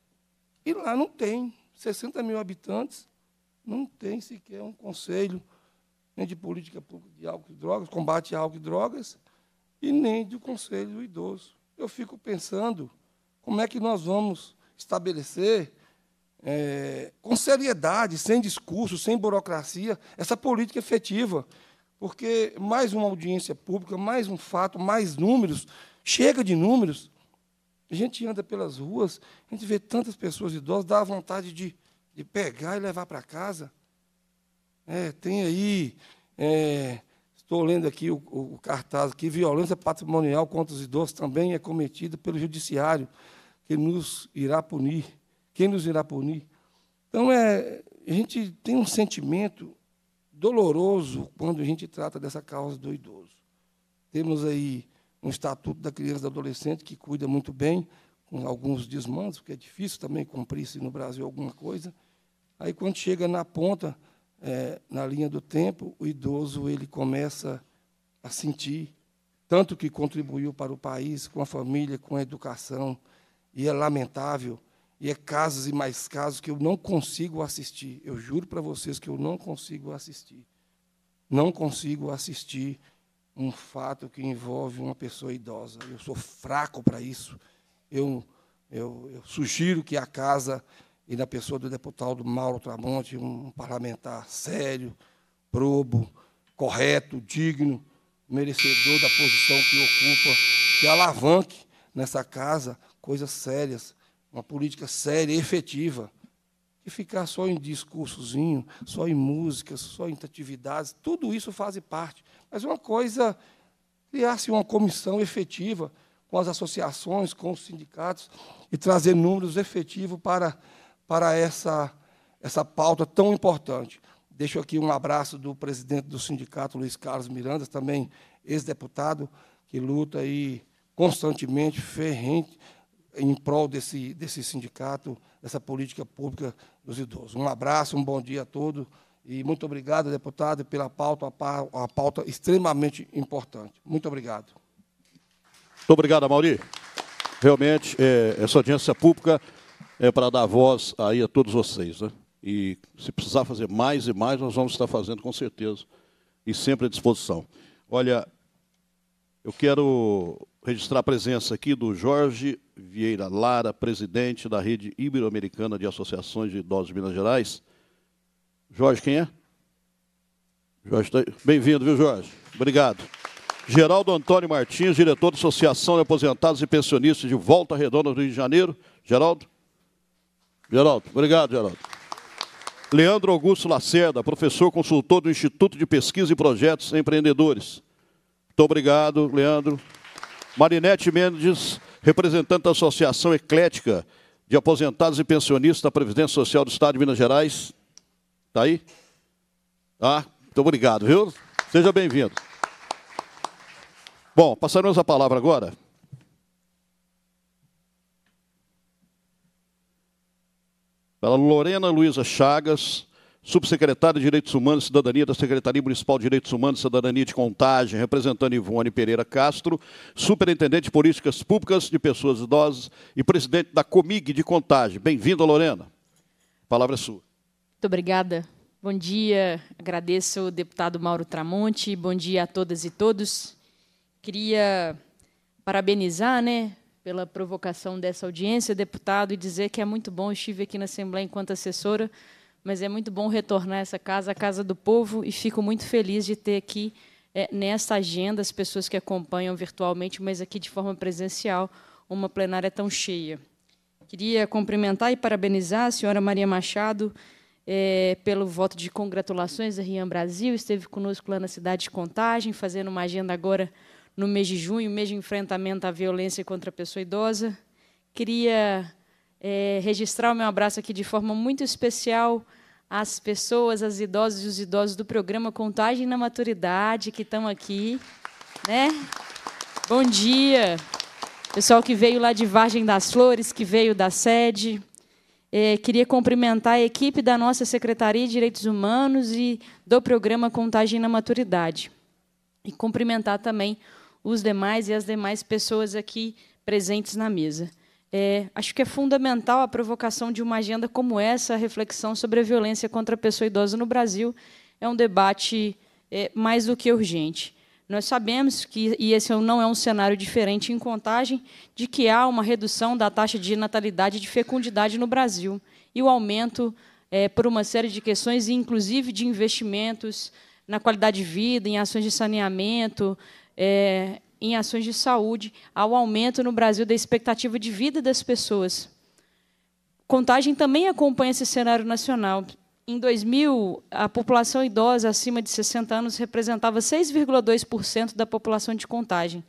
e lá não tem. 60 mil habitantes, não tem sequer um conselho nem de política pública de álcool e drogas, combate a álcool e drogas, e nem do conselho do idoso. Eu fico pensando como é que nós vamos estabelecer é, com seriedade, sem discurso, sem burocracia, essa política efetiva. Porque mais uma audiência pública, mais um fato, mais números, chega de números, a gente anda pelas ruas, a gente vê tantas pessoas idosas, dá vontade de, de pegar e levar para casa. É, tem aí, é, estou lendo aqui o, o, cartaz que violência patrimonial contra os idosos também é cometida pelo judiciário, que nos irá punir. Quem nos irá punir? Então, é, a gente tem um sentimento doloroso quando a gente trata dessa causa do idoso. Temos aí um estatuto da criança e do adolescente que cuida muito bem, com alguns desmandos, porque é difícil também cumprir-se no Brasil alguma coisa. Aí, quando chega na ponta, é, na linha do tempo, o idoso ele começa a sentir tanto que contribuiu para o país, com a família, com a educação, e é lamentável, e é casos e mais casos que eu não consigo assistir. Eu juro para vocês que eu não consigo assistir. Não consigo assistir um fato que envolve uma pessoa idosa. Eu sou fraco para isso. Eu, eu, eu, sugiro que a casa e da pessoa do deputado Mauro Tramonte, um parlamentar sério, probo, correto, digno, merecedor da posição que ocupa, que alavanque nessa casa coisas sérias, uma política séria e efetiva. E ficar só em discursozinho, só em músicas, só em atividades, tudo isso faz parte mas uma coisa, criar-se uma comissão efetiva com as associações, com os sindicatos, e trazer números efetivos para, para essa, essa pauta tão importante. Deixo aqui um abraço do presidente do sindicato, Luiz Carlos Miranda, também ex-deputado, que luta aí constantemente, ferrente, em prol desse, desse sindicato, dessa política pública dos idosos. Um abraço, um bom dia a todos. E muito obrigado, deputado, pela pauta, uma pauta extremamente importante. Muito obrigado. Muito obrigado, Mauri. Realmente, é, essa audiência pública é para dar voz aí a todos vocês. Né? E se precisar fazer mais e mais, nós vamos estar fazendo com certeza. E sempre à disposição. Olha, eu quero registrar a presença aqui do Jorge Vieira Lara, presidente da Rede Ibero-Americana de Associações de Idosos de Minas Gerais Jorge, quem é? Jorge, tá bem-vindo, viu, Jorge? Obrigado. Geraldo Antônio Martins, diretor da Associação de Aposentados e Pensionistas de Volta Redonda, do Rio de Janeiro. Geraldo? Geraldo, obrigado, Geraldo. Leandro Augusto Lacerda, professor consultor do Instituto de Pesquisa e Projetos Empreendedores. Muito obrigado, Leandro. Marinete Mendes, representante da Associação Eclética de Aposentados e Pensionistas da Previdência Social do Estado de Minas Gerais. Tá aí? Ah, muito obrigado, viu? Seja bem-vindo. Bom, passaremos a palavra agora. Para Lorena Luiza Chagas, subsecretária de Direitos Humanos e Cidadania da Secretaria Municipal de Direitos Humanos e Cidadania de Contagem, representando Ivone Pereira Castro, superintendente de Políticas Públicas de Pessoas Idosas e presidente da Comig de Contagem. Bem-vinda, Lorena. A palavra é sua. Muito obrigada. Bom dia. Agradeço o deputado Mauro Tramonte. Bom dia a todas e todos. Queria parabenizar, né, pela provocação dessa audiência, deputado, e dizer que é muito bom. Eu estive aqui na Assembleia enquanto assessora, mas é muito bom retornar a essa casa, a casa do povo, e fico muito feliz de ter aqui é, eh, nesta agenda as pessoas que acompanham virtualmente, mas aqui de forma presencial, uma plenária tão cheia. Queria cumprimentar e parabenizar a senhora Maria Machado é, pelo voto de congratulações da Rian Brasil, esteve conosco lá na cidade de Contagem, fazendo uma agenda agora no mês de junho, mês de enfrentamento à violência contra a pessoa idosa. Queria é, registrar o meu abraço aqui de forma muito especial às pessoas, às idosas e os idosos do programa Contagem na Maturidade, que estão aqui. Né? Bom dia! Pessoal que veio lá de Vargem das Flores, que veio da sede. É, queria cumprimentar a equipe da nossa Secretaria de Direitos Humanos e do programa Contagem na Maturidade. E cumprimentar também os demais e as demais pessoas aqui presentes na mesa. É, acho que é fundamental a provocação de uma agenda como essa, a reflexão sobre a violência contra a pessoa idosa no Brasil. É um debate é, mais do que urgente. Nós sabemos que, e esse não é um cenário diferente em contagem, de que há uma redução da taxa de natalidade e de fecundidade no Brasil e o aumento é, por uma série de questões, inclusive de investimentos na qualidade de vida, em ações de saneamento, é, em ações de saúde, ao aumento no Brasil da expectativa de vida das pessoas. Contagem também acompanha esse cenário nacional. Em 2000, a população idosa acima de 60 anos representava 6,2% da população de contagem.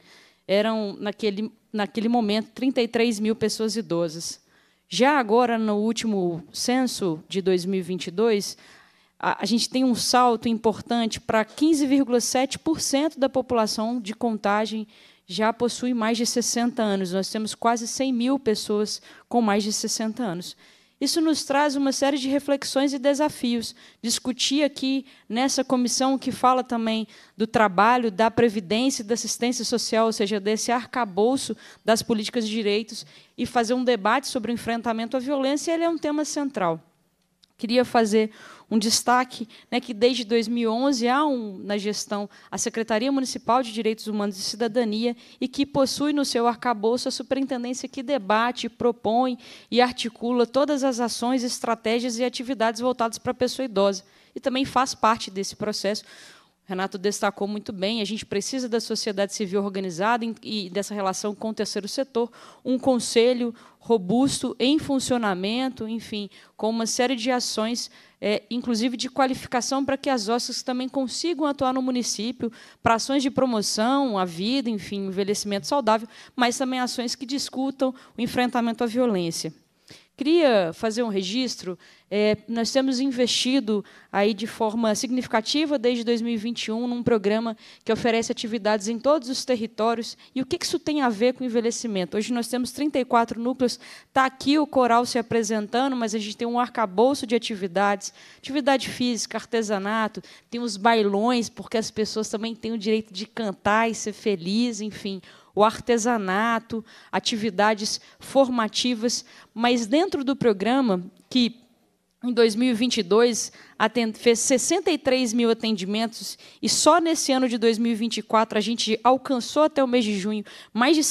Eram, naquele, naquele momento, 33 mil pessoas idosas. Já agora, no último censo de 2022, a, a gente tem um salto importante para 15,7% da população de contagem já possui mais de 60 anos. Nós temos quase 100 mil pessoas com mais de 60 anos. Isso nos traz uma série de reflexões e desafios. Discutir aqui nessa comissão que fala também do trabalho, da previdência e da assistência social, ou seja, desse arcabouço das políticas de direitos, e fazer um debate sobre o enfrentamento à violência, ele é um tema central queria fazer um destaque né, que desde 2011 há um, na gestão a Secretaria Municipal de Direitos Humanos e Cidadania e que possui no seu arcabouço a superintendência que debate, propõe e articula todas as ações, estratégias e atividades voltadas para a pessoa idosa. E também faz parte desse processo Renato destacou muito bem, a gente precisa da sociedade civil organizada e dessa relação com o terceiro setor, um conselho robusto em funcionamento, enfim, com uma série de ações, é, inclusive de qualificação para que as OSCs também consigam atuar no município, para ações de promoção à vida, enfim, envelhecimento saudável, mas também ações que discutam o enfrentamento à violência. Queria fazer um registro. É, nós temos investido aí de forma significativa desde 2021 num programa que oferece atividades em todos os territórios. E o que isso tem a ver com envelhecimento? Hoje nós temos 34 núcleos. Está aqui o coral se apresentando, mas a gente tem um arcabouço de atividades, atividade física, artesanato, tem os bailões, porque as pessoas também têm o direito de cantar e ser feliz, enfim o artesanato, atividades formativas, mas dentro do programa que em 2022 fez 63 mil atendimentos e só nesse ano de 2024 a gente alcançou até o mês de junho mais de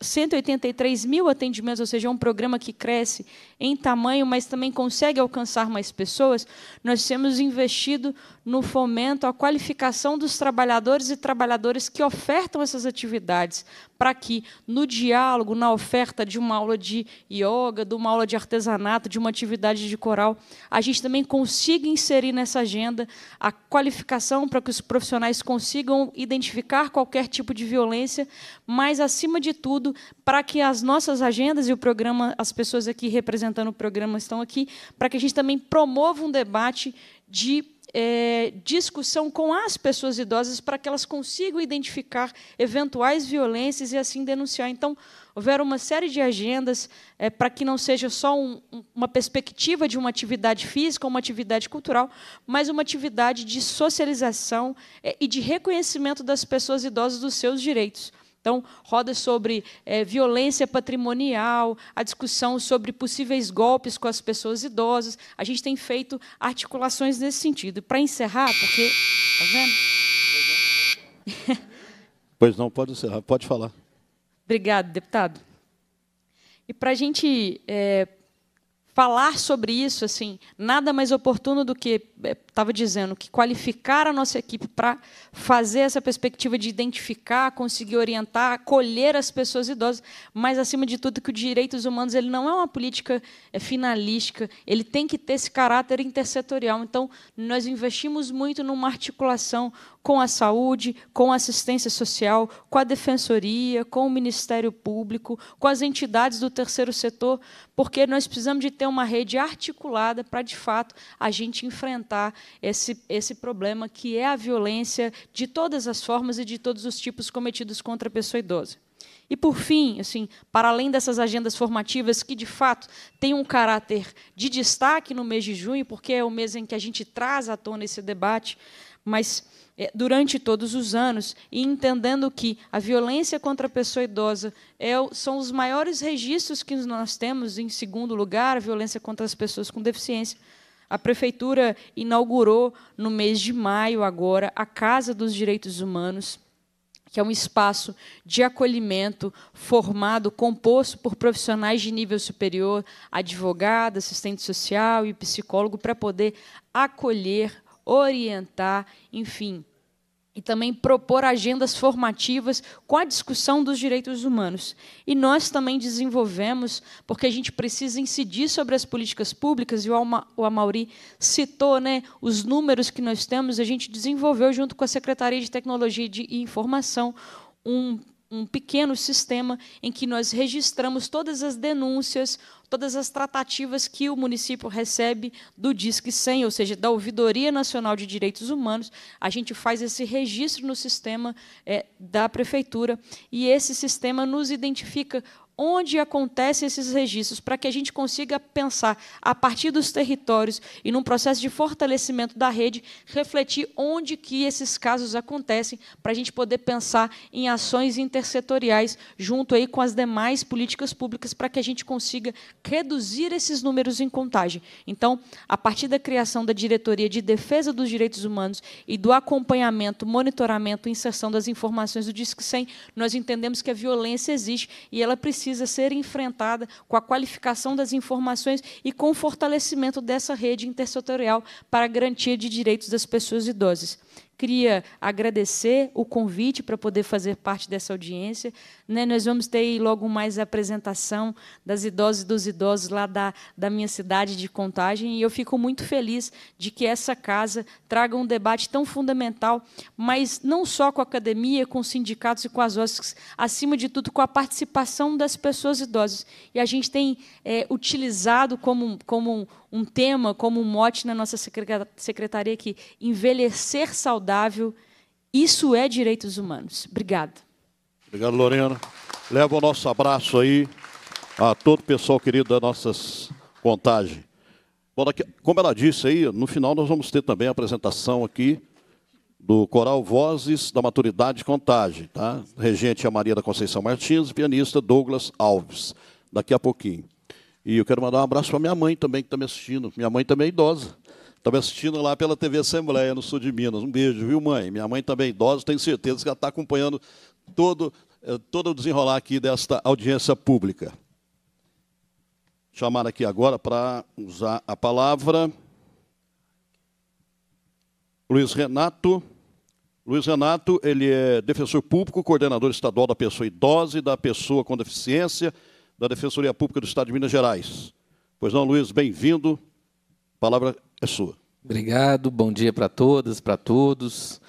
183 mil atendimentos, ou seja, é um programa que cresce em tamanho, mas também consegue alcançar mais pessoas. Nós temos investido no fomento à qualificação dos trabalhadores e trabalhadoras que ofertam essas atividades, para que no diálogo, na oferta de uma aula de yoga, de uma aula de artesanato, de uma atividade de coral, a gente também consiga ensinar inserir nessa agenda a qualificação para que os profissionais consigam identificar qualquer tipo de violência, mas, acima de tudo, para que as nossas agendas e o programa, as pessoas aqui representando o programa estão aqui, para que a gente também promova um debate de é, discussão com as pessoas idosas para que elas consigam identificar eventuais violências e assim denunciar. Então, houveram uma série de agendas é, para que não seja só um, uma perspectiva de uma atividade física, uma atividade cultural, mas uma atividade de socialização é, e de reconhecimento das pessoas idosas dos seus direitos. Então, roda sobre é, violência patrimonial, a discussão sobre possíveis golpes com as pessoas idosas. A gente tem feito articulações nesse sentido. E Para encerrar, porque. Está vendo? Pois não, pode encerrar, pode falar. Obrigado, deputado. E para a gente é, falar sobre isso, assim, nada mais oportuno do que eh, estava dizendo que qualificar a nossa equipe para fazer essa perspectiva de identificar, conseguir orientar, acolher as pessoas idosas, mas acima de tudo que o direitos humanos ele não é uma política é, finalística, ele tem que ter esse caráter intersetorial. Então, nós investimos muito numa articulação com a saúde, com a assistência social, com a defensoria, com o Ministério Público, com as entidades do terceiro setor, porque nós precisamos de ter uma rede articulada para de fato a gente enfrentar esse, esse problema que é a violência de todas as formas e de todos os tipos cometidos contra a pessoa idosa. E por fim, assim, para além dessas agendas formativas que de fato têm um caráter de destaque no mês de junho, porque é o mês em que a gente traz à tona esse debate, mas é, durante todos os anos e entendendo que a violência contra a pessoa idosa é, são os maiores registros que nós temos em segundo lugar, a violência contra as pessoas com deficiência. A prefeitura inaugurou no mês de maio agora a Casa dos Direitos Humanos, que é um espaço de acolhimento formado, composto por profissionais de nível superior, advogado, assistente social e psicólogo, para poder acolher, orientar, enfim, e também propor agendas formativas com a discussão dos direitos humanos. E nós também desenvolvemos, porque a gente precisa incidir sobre as políticas públicas, e o Amauri citou né, os números que nós temos, a gente desenvolveu, junto com a Secretaria de Tecnologia e Informação, um um pequeno sistema em que nós registramos todas as denúncias, todas as tratativas que o município recebe do Disque 100, ou seja, da Ouvidoria Nacional de Direitos Humanos. A gente faz esse registro no sistema é, da prefeitura e esse sistema nos identifica onde acontecem esses registros, para que a gente consiga pensar a partir dos territórios e num processo de fortalecimento da rede, refletir onde que esses casos acontecem, para a gente poder pensar em ações intersetoriais junto aí com as demais políticas públicas para que a gente consiga reduzir esses números em contagem. Então, a partir da criação da Diretoria de Defesa dos Direitos Humanos e do acompanhamento, monitoramento e inserção das informações do Disque 100, nós entendemos que a violência existe e ela precisa precisa ser enfrentada com a qualificação das informações e com o fortalecimento dessa rede intersetorial para a garantia de direitos das pessoas idosas queria agradecer o convite para poder fazer parte dessa audiência. Né, nós vamos ter logo mais a apresentação das idosas e dos idosos lá da, da minha cidade de Contagem, e eu fico muito feliz de que essa casa traga um debate tão fundamental, mas não só com a academia, com os sindicatos e com as OSCs, acima de tudo com a participação das pessoas idosas. E a gente tem é, utilizado como, como um tema como um mote na nossa secretaria aqui: envelhecer saudável, isso é direitos humanos. Obrigada. Obrigado, Lorena. Leva o nosso abraço aí a todo o pessoal querido da nossas contagem. Bom, como ela disse aí, no final nós vamos ter também a apresentação aqui do Coral Vozes da Maturidade Contagem, tá? Regente é Maria da Conceição Martins, pianista Douglas Alves. Daqui a pouquinho. E eu quero mandar um abraço para minha mãe também, que está me assistindo. Minha mãe também é idosa. Está me assistindo lá pela TV Assembleia, no sul de Minas. Um beijo, viu, mãe? Minha mãe também é idosa, tenho certeza que ela está acompanhando todo, eh, todo o desenrolar aqui desta audiência pública. Chamar aqui agora para usar a palavra. Luiz Renato. Luiz Renato, ele é defensor público, coordenador estadual da pessoa idosa e da pessoa com deficiência da Defensoria Pública do Estado de Minas Gerais. Pois não, Luiz, bem-vindo. A palavra é sua. Obrigado, bom dia para todas, para todos.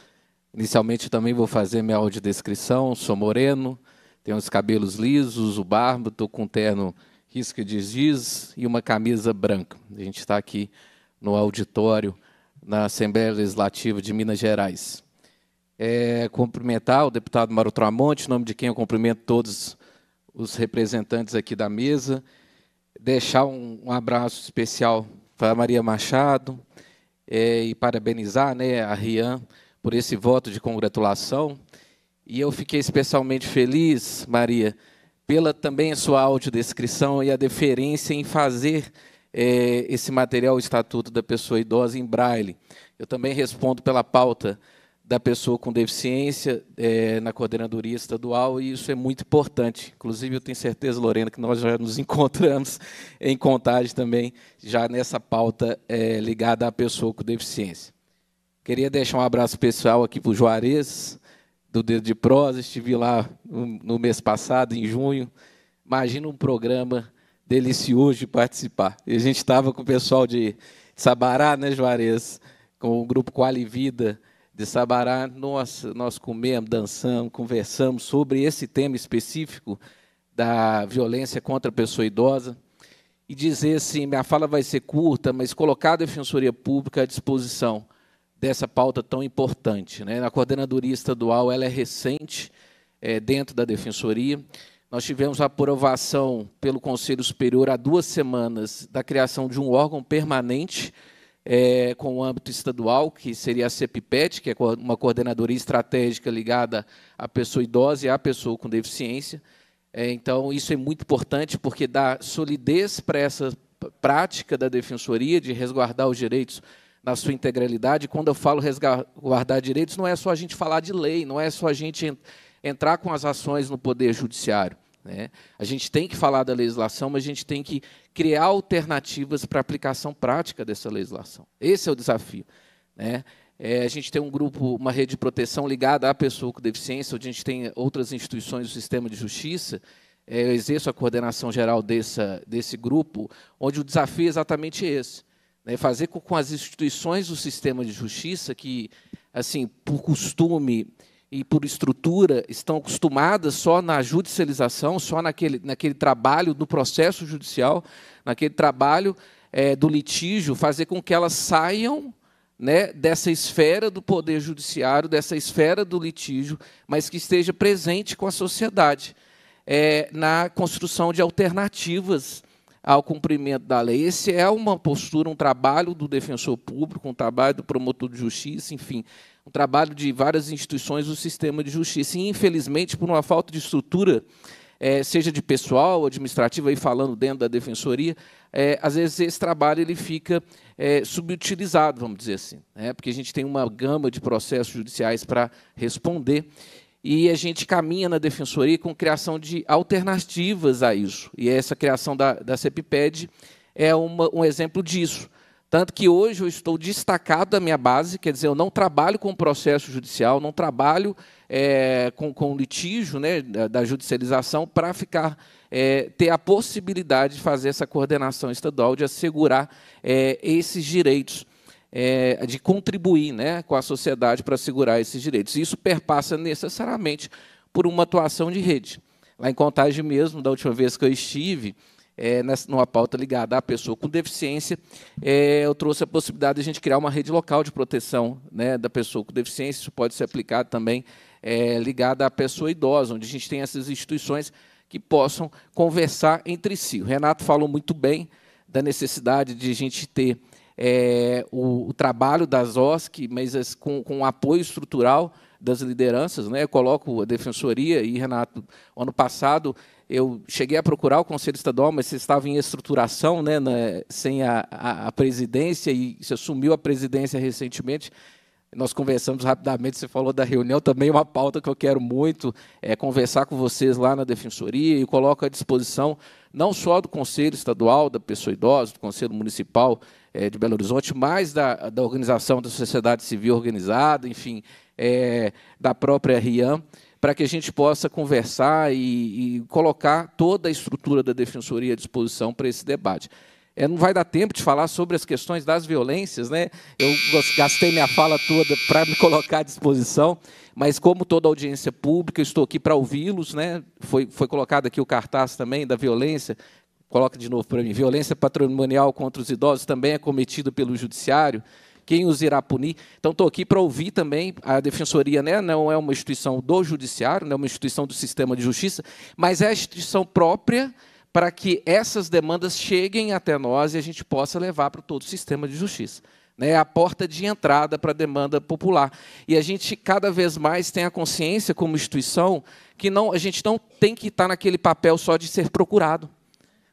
Inicialmente também vou fazer minha audiodescrição. Sou moreno, tenho os cabelos lisos, o barba, estou com um terno risca de giz e uma camisa branca. A gente está aqui no auditório na Assembleia Legislativa de Minas Gerais. É, cumprimentar o deputado Mauro Tramonte, em nome de quem eu cumprimento todos os representantes aqui da mesa, deixar um, um abraço especial para Maria Machado é, e parabenizar né, a Rian por esse voto de congratulação. E eu fiquei especialmente feliz, Maria, pela também a sua audiodescrição e a deferência em fazer é, esse material, o Estatuto da Pessoa Idosa, em braille. Eu também respondo pela pauta da pessoa com deficiência é, na coordenadoria estadual e isso é muito importante. Inclusive, eu tenho certeza, Lorena, que nós já nos encontramos em contagem também, já nessa pauta é, ligada à pessoa com deficiência. Queria deixar um abraço pessoal aqui para o Juarez, do Dedo de Prosa, estive lá no, no mês passado, em junho. Imagina um programa delicioso de participar. E a gente estava com o pessoal de Sabará, né, Juarez? Com o grupo Quali Vida, de Sabará, nós, nós comemos, dançamos, conversamos sobre esse tema específico da violência contra a pessoa idosa e dizer assim, minha fala vai ser curta, mas colocar a Defensoria Pública à disposição dessa pauta tão importante. Né? A Coordenadoria Estadual ela é recente é, dentro da Defensoria. Nós tivemos a aprovação pelo Conselho Superior há duas semanas da criação de um órgão permanente é, com o âmbito estadual, que seria a CEPIPET, que é uma coordenadoria estratégica ligada à pessoa idosa e à pessoa com deficiência. É, então, isso é muito importante, porque dá solidez para essa prática da defensoria de resguardar os direitos na sua integralidade. Quando eu falo resguardar direitos, não é só a gente falar de lei, não é só a gente entrar com as ações no Poder Judiciário. Né? A gente tem que falar da legislação, mas a gente tem que criar alternativas para a aplicação prática dessa legislação. Esse é o desafio. Né? É, a gente tem um grupo, uma rede de proteção ligada à pessoa com deficiência, onde a gente tem outras instituições do sistema de justiça. É, eu exerço a coordenação geral dessa, desse grupo, onde o desafio é exatamente esse. Né? Fazer com, com as instituições do sistema de justiça, que, assim, por costume, e por estrutura estão acostumadas só na judicialização, só naquele, naquele trabalho do processo judicial, naquele trabalho é, do litígio, fazer com que elas saiam né, dessa esfera do poder judiciário, dessa esfera do litígio, mas que esteja presente com a sociedade é, na construção de alternativas ao cumprimento da lei. Esse é uma postura, um trabalho do defensor público, um trabalho do promotor de justiça, enfim, um trabalho de várias instituições do sistema de justiça. E, infelizmente, por uma falta de estrutura, é, seja de pessoal, administrativa, e falando dentro da defensoria, é, às vezes esse trabalho ele fica é, subutilizado, vamos dizer assim, né? porque a gente tem uma gama de processos judiciais para responder e a gente caminha na defensoria com criação de alternativas a isso. E essa criação da, da CEPIPED é uma, um exemplo disso. Tanto que hoje eu estou destacado da minha base, quer dizer, eu não trabalho com processo judicial, não trabalho é, com, com litígio né, da judicialização para ficar é, ter a possibilidade de fazer essa coordenação estadual, de assegurar é, esses direitos, é, de contribuir né, com a sociedade para assegurar esses direitos. Isso perpassa necessariamente por uma atuação de rede. Lá em Contagem mesmo, da última vez que eu estive, é, numa pauta ligada à pessoa com deficiência, é, eu trouxe a possibilidade de a gente criar uma rede local de proteção né, da pessoa com deficiência. Isso pode ser aplicado também é, ligada à pessoa idosa, onde a gente tem essas instituições que possam conversar entre si. O Renato falou muito bem da necessidade de a gente ter é, o, o, trabalho das OSC, mas com, com o apoio estrutural das lideranças. Né? Eu coloco a Defensoria, e, Renato, ano passado, eu cheguei a procurar o Conselho Estadual, mas você estava em estruturação, né, sem a, a, a, presidência, e você assumiu a presidência recentemente. Nós conversamos rapidamente, você falou da reunião, também é uma pauta que eu quero muito é conversar com vocês lá na Defensoria e coloco à disposição não só do Conselho Estadual da Pessoa Idosa, do Conselho Municipal é, de Belo Horizonte, mas da, da organização da sociedade civil organizada, enfim, é, da própria RIAM para que a gente possa conversar e, e, colocar toda a estrutura da Defensoria à disposição para esse debate. É, não vai dar tempo de falar sobre as questões das violências, né? Eu gastei minha fala toda para me colocar à disposição, mas como toda audiência pública, estou aqui para ouvi-los, né? Foi, foi colocado aqui o cartaz também da violência, coloca de novo para mim. Violência patrimonial contra os idosos também é cometida pelo judiciário quem os irá punir. Então, estou aqui para ouvir também. A Defensoria né, não é uma instituição do Judiciário, não é uma instituição do sistema de justiça, mas é a instituição própria para que essas demandas cheguem até nós e a gente possa levar para todo o sistema de justiça. Né? É a porta de entrada para a demanda popular. E a gente cada vez mais tem a consciência, como instituição, que não, a gente não tem que estar tá naquele papel só de ser procurado.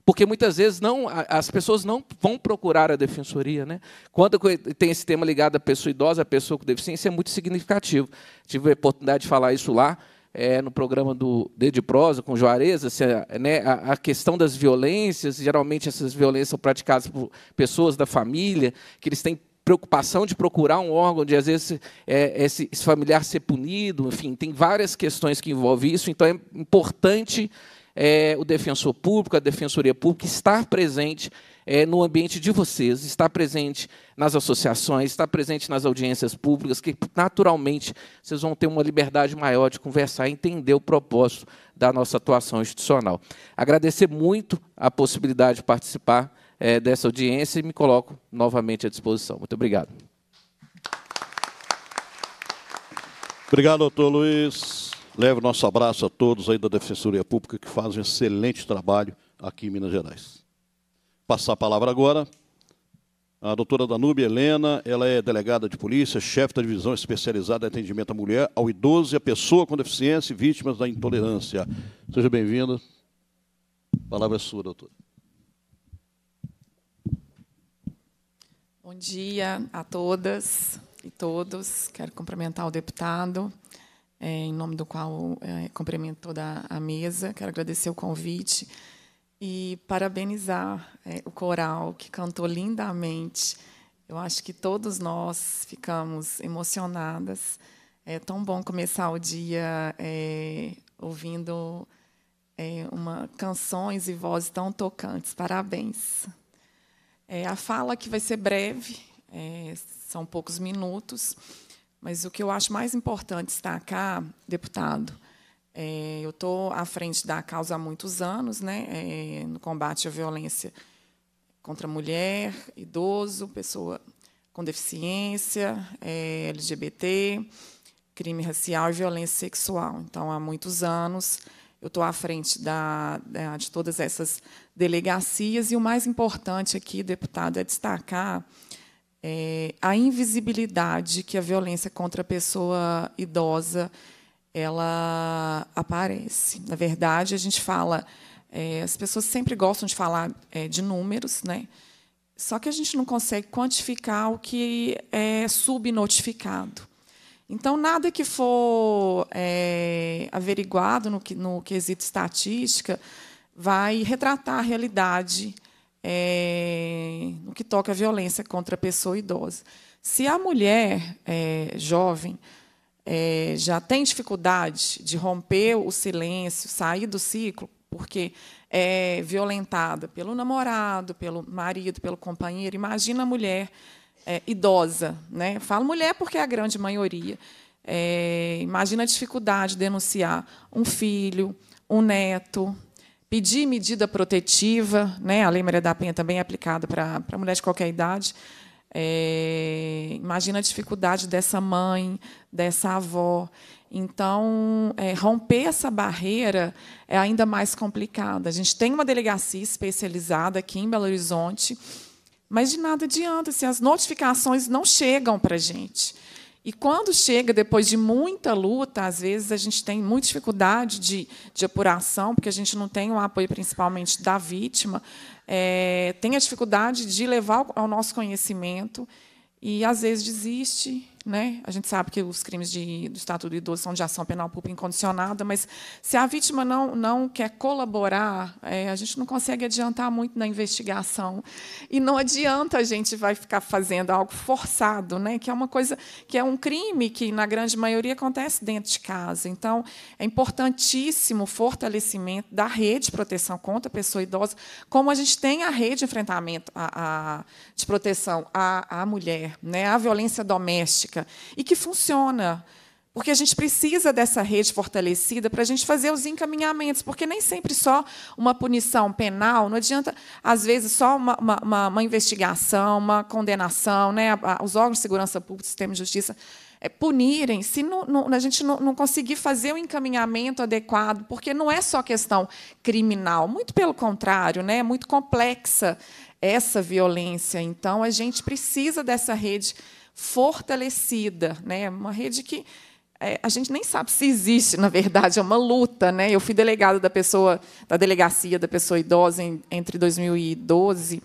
Porque muitas vezes não, as pessoas não vão procurar a defensoria. Né? Quando tem esse tema ligado à pessoa idosa, à pessoa com deficiência, é muito significativo. Tive a oportunidade de falar isso lá, é, no programa do Dedo Prosa, com Juarez, assim, né, a, a, questão das violências, geralmente essas violências são praticadas por pessoas da família, que eles têm preocupação de procurar um órgão, de às vezes é, esse, esse familiar ser punido, enfim, tem várias questões que envolvem isso, então é importante é, o defensor público, a defensoria pública, estar presente é, no ambiente de vocês, estar presente nas associações, estar presente nas audiências públicas, que naturalmente vocês vão ter uma liberdade maior de conversar e entender o propósito da nossa atuação institucional. Agradecer muito a possibilidade de participar é, dessa audiência e me coloco novamente à disposição. Muito obrigado. Obrigado, doutor Luiz. Leve o nosso abraço a todos aí da Defensoria Pública que fazem um excelente trabalho aqui em Minas Gerais. Passar a palavra agora à doutora Danúbia Helena, ela é delegada de polícia, chefe da divisão especializada em atendimento à mulher, ao idoso e à pessoa com deficiência e vítimas da intolerância. Seja bem-vinda. A palavra é sua, doutora. Bom dia a todas e todos. Quero cumprimentar o deputado é, em nome do qual é, cumprimento toda a mesa. Quero agradecer o convite e parabenizar é, o coral que cantou lindamente. Eu acho que todos nós ficamos emocionadas. É tão bom começar o dia é, ouvindo é, uma, canções e vozes tão tocantes. Parabéns. É, a fala que vai ser breve, é, são poucos minutos. Mas o que eu acho mais importante destacar, deputado, é, eu estou à frente da causa há muitos anos, né, é, no combate à violência contra mulher, idoso, pessoa com deficiência, é, LGBT, crime racial e violência sexual. Então, há muitos anos eu estou à frente da, da, de todas essas delegacias e o mais importante aqui, deputado, é destacar é, a invisibilidade que a violência contra a pessoa idosa ela aparece. Na verdade, a gente fala, é, as pessoas sempre gostam de falar é, de números, né? Só que a gente não consegue quantificar o que é subnotificado. Então, nada que for é, averiguado no, no quesito estatística vai retratar a realidade é, no que toca à violência contra a pessoa idosa. Se a mulher é, jovem é, já tem dificuldade de romper o silêncio, sair do ciclo, porque é violentada pelo namorado, pelo marido, pelo companheiro, imagina a mulher é, idosa. Né? Falo mulher porque é a grande maioria. É, imagina a dificuldade de denunciar um filho, um neto, pedir medida protetiva, né? a Lei Maria da Penha também é aplicada para, para mulher de qualquer idade. É, imagina a dificuldade dessa mãe, dessa avó. Então, é, romper essa barreira é ainda mais complicado. A gente tem uma delegacia especializada aqui em Belo Horizonte, mas de nada adianta se as notificações não chegam para a gente. E quando chega, depois de muita luta, às vezes a gente tem muita dificuldade de, de apuração, porque a gente não tem o apoio principalmente da vítima, é, tem a dificuldade de levar ao nosso conhecimento e, às vezes, desiste né? A gente sabe que os crimes de, do Estatuto do Idoso são de ação penal pública incondicionada, mas se a vítima não, não quer colaborar, é, a gente não consegue adiantar muito na investigação. E não adianta a gente vai ficar fazendo algo forçado, né? que é uma coisa que é um crime que, na grande maioria, acontece dentro de casa. Então, é importantíssimo o fortalecimento da rede de proteção contra a pessoa idosa, como a gente tem a rede de enfrentamento a, a de proteção à, à mulher, né? à violência doméstica prática e que funciona. Porque a gente precisa dessa rede fortalecida para a gente fazer os encaminhamentos, porque nem sempre só uma punição penal, não adianta, às vezes, só uma, uma, uma investigação, uma condenação, né? os órgãos de segurança pública, sistema de justiça, é, punirem se não, não, a gente não, não conseguir fazer o um encaminhamento adequado, porque não é só questão criminal, muito pelo contrário, né? é muito complexa essa violência. Então, a gente precisa dessa rede fortalecida, né? É uma rede que é, a gente nem sabe se existe, na verdade, é uma luta, né? Eu fui delegada da pessoa da delegacia da pessoa idosa em, entre 2012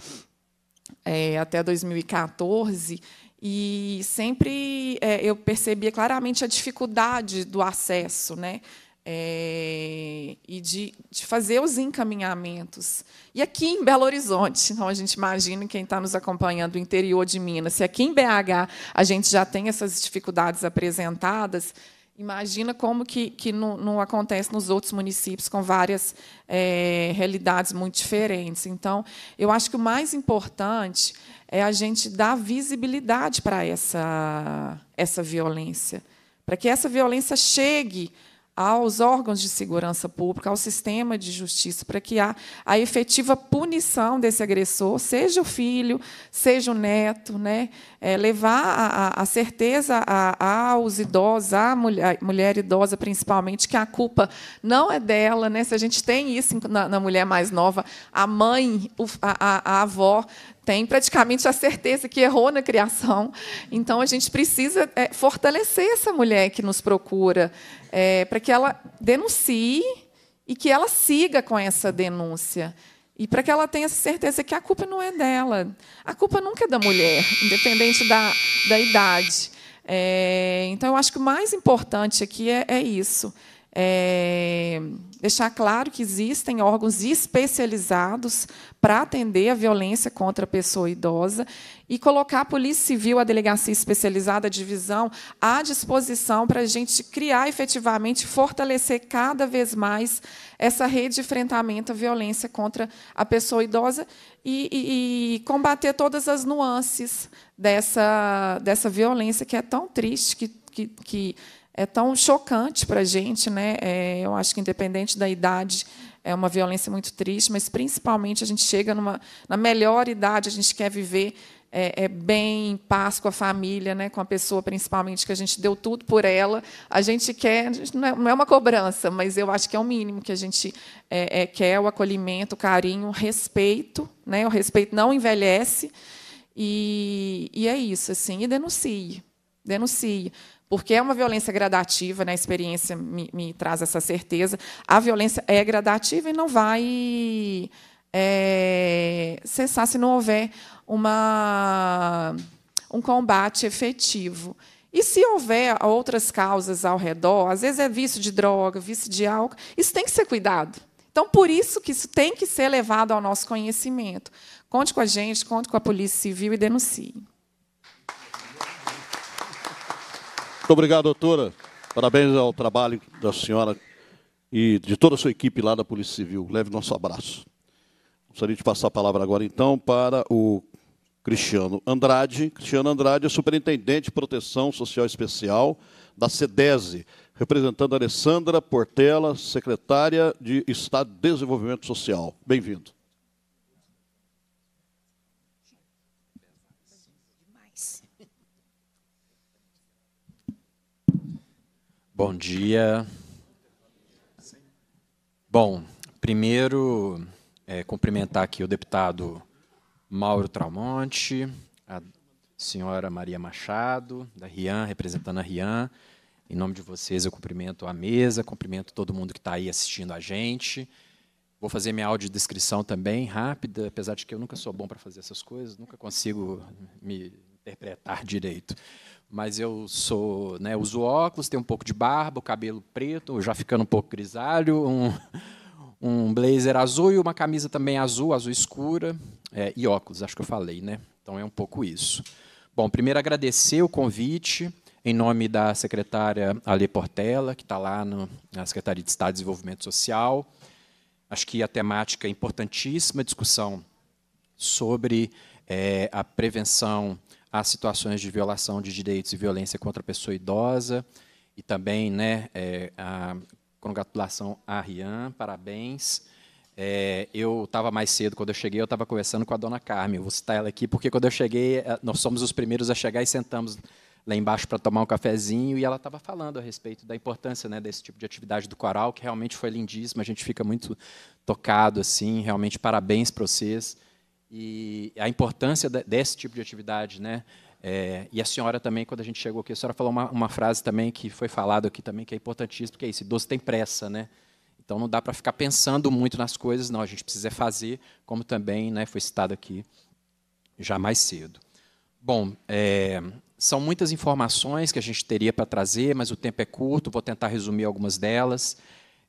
é, até 2014 e sempre é, eu percebia claramente a dificuldade do acesso, né? é, e de, de, fazer os encaminhamentos. E aqui em Belo Horizonte, então a gente imagina quem está nos acompanhando do interior de Minas, se aqui em BH a gente já tem essas dificuldades apresentadas, imagina como que, que não, não acontece nos outros municípios com várias é, realidades muito diferentes. Então, eu acho que o mais importante é a gente dar visibilidade para essa, essa violência, para que essa violência chegue aos órgãos de segurança pública, ao sistema de justiça, para que há a efetiva punição desse agressor, seja o filho, seja o neto, né? É, levar a, a certeza a, aos idosos, à mulher, mulher idosa principalmente, que a culpa não é dela. Né? Se a gente tem isso na, na mulher mais nova, a mãe, a, a avó tem praticamente a certeza que errou na criação. Então, a gente precisa é, fortalecer essa mulher que nos procura, é, para que ela denuncie e que ela siga com essa denúncia. E para que ela tenha certeza que a culpa não é dela. A culpa nunca é da mulher, independente da, da idade. É, então, eu acho que o mais importante aqui é, é isso. É, deixar claro que existem órgãos especializados para atender a violência contra a pessoa idosa e colocar a Polícia Civil, a Delegacia Especializada, a divisão, à disposição para a gente criar efetivamente, fortalecer cada vez mais essa rede de enfrentamento à violência contra a pessoa idosa e, e, e combater todas as nuances dessa, dessa violência que é tão triste, que, que, que é tão chocante para a gente. Né? É, eu acho que, independente da idade, é uma violência muito triste, mas, principalmente, a gente chega numa, na melhor idade, a gente quer viver é, é, bem, em paz com a família, né, com a pessoa principalmente, que a gente deu tudo por ela. A gente quer, a gente não, é, não é, uma cobrança, mas eu acho que é o mínimo que a gente é, é quer: o acolhimento, o carinho, o respeito. Né, o respeito não envelhece. E, e é isso, assim, e denuncie. Denuncie porque é uma violência gradativa, né? a experiência me, me traz essa certeza. A violência é gradativa e não vai é, cessar se não houver uma, um combate efetivo. E se houver outras causas ao redor, às vezes é vício de droga, vício de álcool, isso tem que ser cuidado. Então, por isso que isso tem que ser levado ao nosso conhecimento. Conte com a gente, conte com a Polícia Civil e denuncie. Muito obrigado, doutora. Parabéns ao trabalho da senhora e de toda a sua equipe lá da Polícia Civil. Leve nosso abraço. Gostaria de passar a palavra agora, então, para o Cristiano Andrade. Cristiano Andrade é superintendente de proteção social especial da SEDESE, representando a Alessandra Portela, secretária de Estado de Desenvolvimento Social. Bem-vindo. Bom dia. Bom, primeiro, é, cumprimentar aqui o deputado Mauro Tramonte, a senhora Maria Machado, da RIAN, representando a RIAN. Em nome de vocês, eu cumprimento a mesa, cumprimento todo mundo que está aí assistindo a gente. Vou fazer minha audiodescrição também, rápida, apesar de que eu nunca sou bom para fazer essas coisas, nunca consigo me interpretar direito mas eu sou, né, uso óculos, tenho um pouco de barba, cabelo preto, já ficando um pouco grisalho, um, um blazer azul e uma camisa também azul, azul escura, é, e óculos, acho que eu falei, né? Então é um pouco isso. Bom, primeiro agradecer o convite em nome da secretária Ale Portela, que está lá no, na Secretaria de Estado de Desenvolvimento Social. Acho que a temática é importantíssima, discussão sobre é, a prevenção a situações de violação de direitos e violência contra a pessoa idosa, e também né, é, a congratulação a Rian, parabéns. É, eu estava mais cedo, quando eu cheguei, eu estava conversando com a dona Carmen, eu vou citar ela aqui, porque quando eu cheguei, é, nós somos os primeiros a chegar e sentamos lá embaixo para tomar um cafezinho, e ela estava falando a respeito da importância né, desse tipo de atividade do coral, que realmente foi lindíssima, a gente fica muito tocado, assim, realmente parabéns para vocês e a importância desse tipo de atividade, né? É, e a senhora também, quando a gente chegou aqui, a senhora falou uma, uma frase também que foi falada aqui também, que é importantíssima, porque é isso, idoso tem pressa, né? Então não dá para ficar pensando muito nas coisas, não, a gente precisa é fazer, como também né, foi citado aqui já mais cedo. Bom, é, são muitas informações que a gente teria para trazer, mas o tempo é curto, vou tentar resumir algumas delas.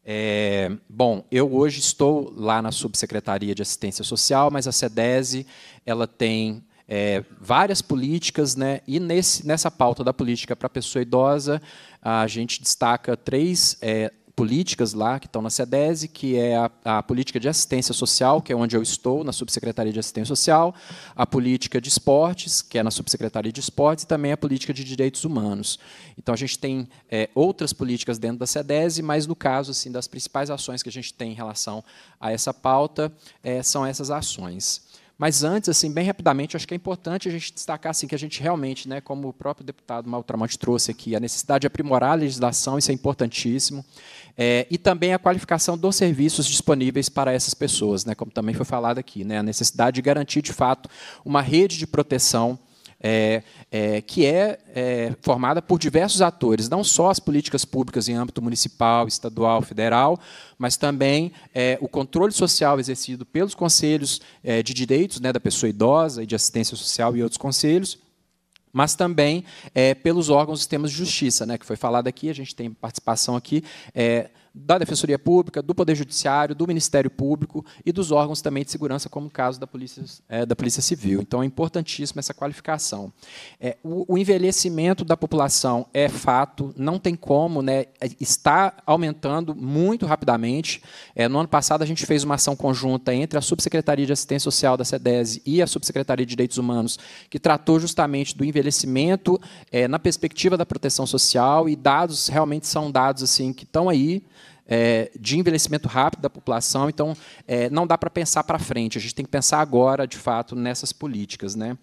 É, bom, eu hoje estou lá na Subsecretaria de Assistência Social, mas a SEDESI ela tem é, várias políticas, né? e nesse, nessa pauta da política para a pessoa idosa, a gente destaca três é, políticas lá que estão na SEDESE, que é a, a, política de assistência social, que é onde eu estou, na Subsecretaria de Assistência Social, a política de esportes, que é na Subsecretaria de Esportes, e também a política de direitos humanos. Então, a gente tem é, outras políticas dentro da SEDESE, mas, no caso assim, das principais ações que a gente tem em relação a essa pauta, é, são essas ações. Mas antes, assim, bem rapidamente, acho que é importante a gente destacar assim, que a gente realmente, né, como o próprio deputado Maltramonte trouxe aqui, a necessidade de aprimorar a legislação, isso é importantíssimo. É, e também a qualificação dos serviços disponíveis para essas pessoas, né, como também foi falado aqui, né, a necessidade de garantir, de fato, uma rede de proteção é, é, que é, é, formada por diversos atores, não só as políticas públicas em âmbito municipal, estadual, federal, mas também é, o controle social exercido pelos conselhos é, de direitos né, da pessoa idosa e de assistência social e outros conselhos, mas também é, pelos órgãos e sistemas de justiça, né, que foi falado aqui, a gente tem participação aqui. É, da Defensoria Pública, do Poder Judiciário, do Ministério Público e dos órgãos também de segurança, como o caso da Polícia, é, da polícia Civil. Então, é importantíssima essa qualificação. É, o, o, envelhecimento da população é fato, não tem como, né, está aumentando muito rapidamente. É, no ano passado, a gente fez uma ação conjunta entre a Subsecretaria de Assistência Social da SEDES e a Subsecretaria de Direitos Humanos, que tratou justamente do envelhecimento é, na perspectiva da proteção social e dados realmente são dados assim que estão aí é, de envelhecimento rápido da população, então é, não dá para pensar para frente, a gente tem que pensar agora, de fato, nessas políticas. Né?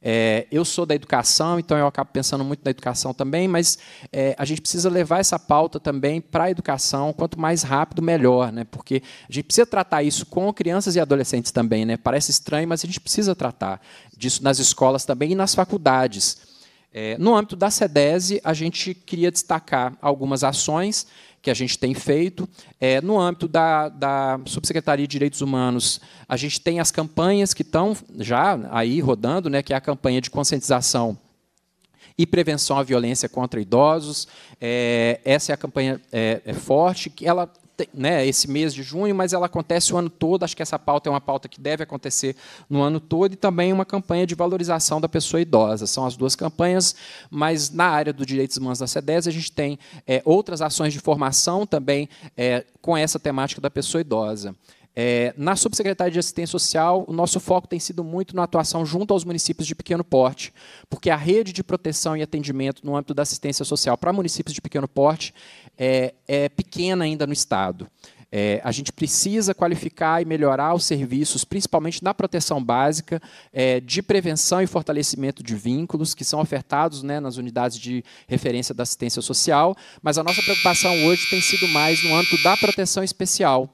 É, eu sou da educação, então eu acabo pensando muito na educação também, mas é, a gente precisa levar essa pauta também para a educação, quanto mais rápido, melhor, né? porque a gente precisa tratar isso com crianças e adolescentes também. Né? Parece estranho, mas a gente precisa tratar disso nas escolas também e nas faculdades. É, no âmbito da SEDESI, a gente queria destacar algumas ações que a gente tem feito. É, no âmbito da, da, Subsecretaria de Direitos Humanos, a gente tem as campanhas que estão já aí rodando, né, que é a campanha de conscientização e prevenção à violência contra idosos. É, essa é a campanha é, é forte, que ela né, esse mês de junho, mas ela acontece o ano todo. Acho que essa pauta é uma pauta que deve acontecer no ano todo e também uma campanha de valorização da pessoa idosa. São as duas campanhas, mas na área do direitos humanos da CEDES a gente tem é, outras ações de formação também é, com essa temática da pessoa idosa. É, na Subsecretaria de Assistência Social, o nosso foco tem sido muito na atuação junto aos municípios de pequeno porte, porque a rede de proteção e atendimento no âmbito da assistência social para municípios de pequeno porte é, é pequena ainda no Estado. É, a gente precisa qualificar e melhorar os serviços, principalmente na proteção básica, é, de prevenção e fortalecimento de vínculos, que são ofertados né, nas unidades de referência da assistência social, mas a nossa preocupação hoje tem sido mais no âmbito da proteção especial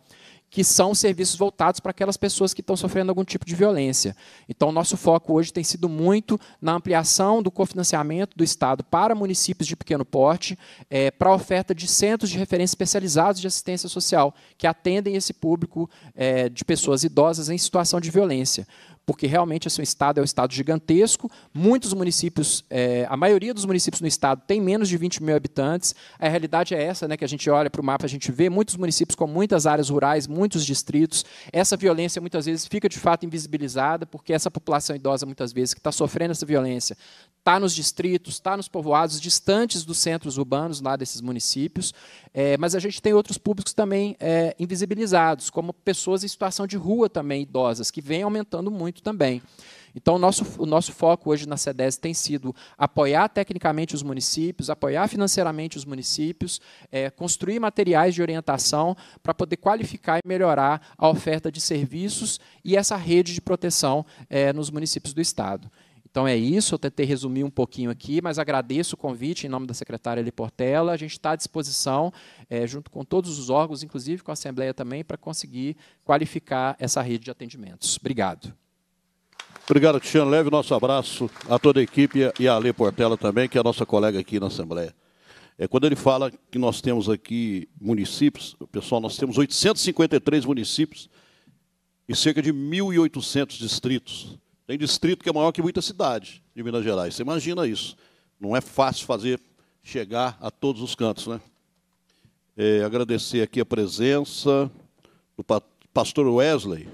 que são serviços voltados para aquelas pessoas que estão sofrendo algum tipo de violência. Então, nosso foco hoje tem sido muito na ampliação do cofinanciamento do Estado para municípios de pequeno porte, é, para a oferta de centros de referência especializados de assistência social, que atendem esse público é, de pessoas idosas em situação de violência porque realmente esse assim, estado é um estado gigantesco. Muitos municípios, é, a maioria dos municípios no estado tem menos de 20 mil habitantes. A realidade é essa, né, que a gente olha para o mapa, a gente vê muitos municípios com muitas áreas rurais, muitos distritos. Essa violência muitas vezes fica de fato invisibilizada, porque essa população idosa muitas vezes que está sofrendo essa violência está nos distritos, está nos povoados distantes dos centros urbanos lá desses municípios, é, mas a gente tem outros públicos também é, invisibilizados, como pessoas em situação de rua também, idosas, que vem aumentando muito também. Então, o nosso, o nosso foco hoje na CEDES tem sido apoiar tecnicamente os municípios, apoiar financeiramente os municípios, é, construir materiais de orientação para poder qualificar e melhorar a oferta de serviços e essa rede de proteção é, nos municípios do Estado. Então é isso, eu tentei resumir um pouquinho aqui, mas agradeço o convite em nome da secretária Eli Portela. A gente está à disposição, é, junto com todos os órgãos, inclusive com a Assembleia também, para conseguir qualificar essa rede de atendimentos. Obrigado. Obrigado, Cristiano. Leve nosso abraço a toda a equipe e a Ale Portela também, que é a nossa colega aqui na Assembleia. É, quando ele fala que nós temos aqui municípios, pessoal, nós temos 853 municípios e cerca de 1.800 distritos. Tem distrito que é maior que muita cidade de Minas Gerais. Você imagina isso. Não é fácil fazer chegar a todos os cantos, né? É, agradecer aqui a presença do pastor Wesley,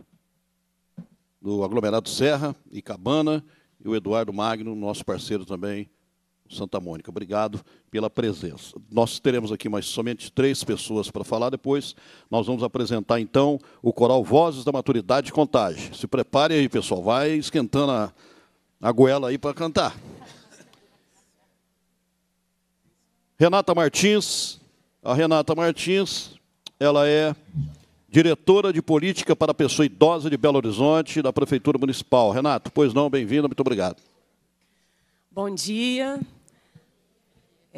do aglomerado Serra e Cabana, e o Eduardo Magno, nosso parceiro também Santa Mônica. Obrigado pela presença. Nós teremos aqui mais somente três pessoas para falar depois. Nós vamos apresentar então o coral Vozes da Maturidade Contagem. Se prepare aí, pessoal. Vai esquentando a, a goela aí para cantar. Renata Martins. A Renata Martins, ela é diretora de política para a pessoa idosa de Belo Horizonte, da Prefeitura Municipal. Renato, pois não, bem-vindo, muito obrigado. Bom dia,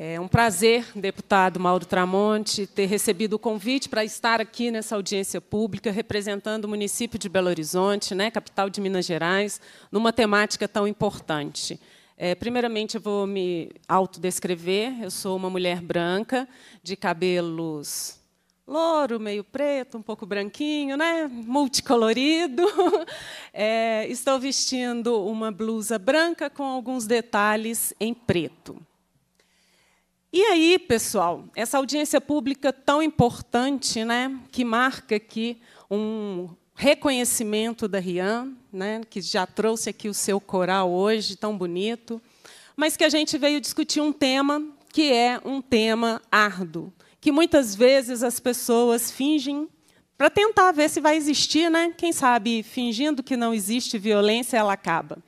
é um prazer, deputado Mauro Tramonte, ter recebido o convite para estar aqui nessa audiência pública, representando o município de Belo Horizonte, né, capital de Minas Gerais, numa temática tão importante. É, primeiramente, eu vou me autodescrever. Eu sou uma mulher branca, de cabelos louro, meio preto, um pouco branquinho, né? multicolorido. É, estou vestindo uma blusa branca com alguns detalhes em preto. E aí, pessoal, essa audiência pública tão importante, né, que marca aqui um reconhecimento da Rian, né, que já trouxe aqui o seu coral hoje, tão bonito, mas que a gente veio discutir um tema que é um tema árduo, que muitas vezes as pessoas fingem para tentar ver se vai existir, né? Quem sabe fingindo que não existe violência ela acaba.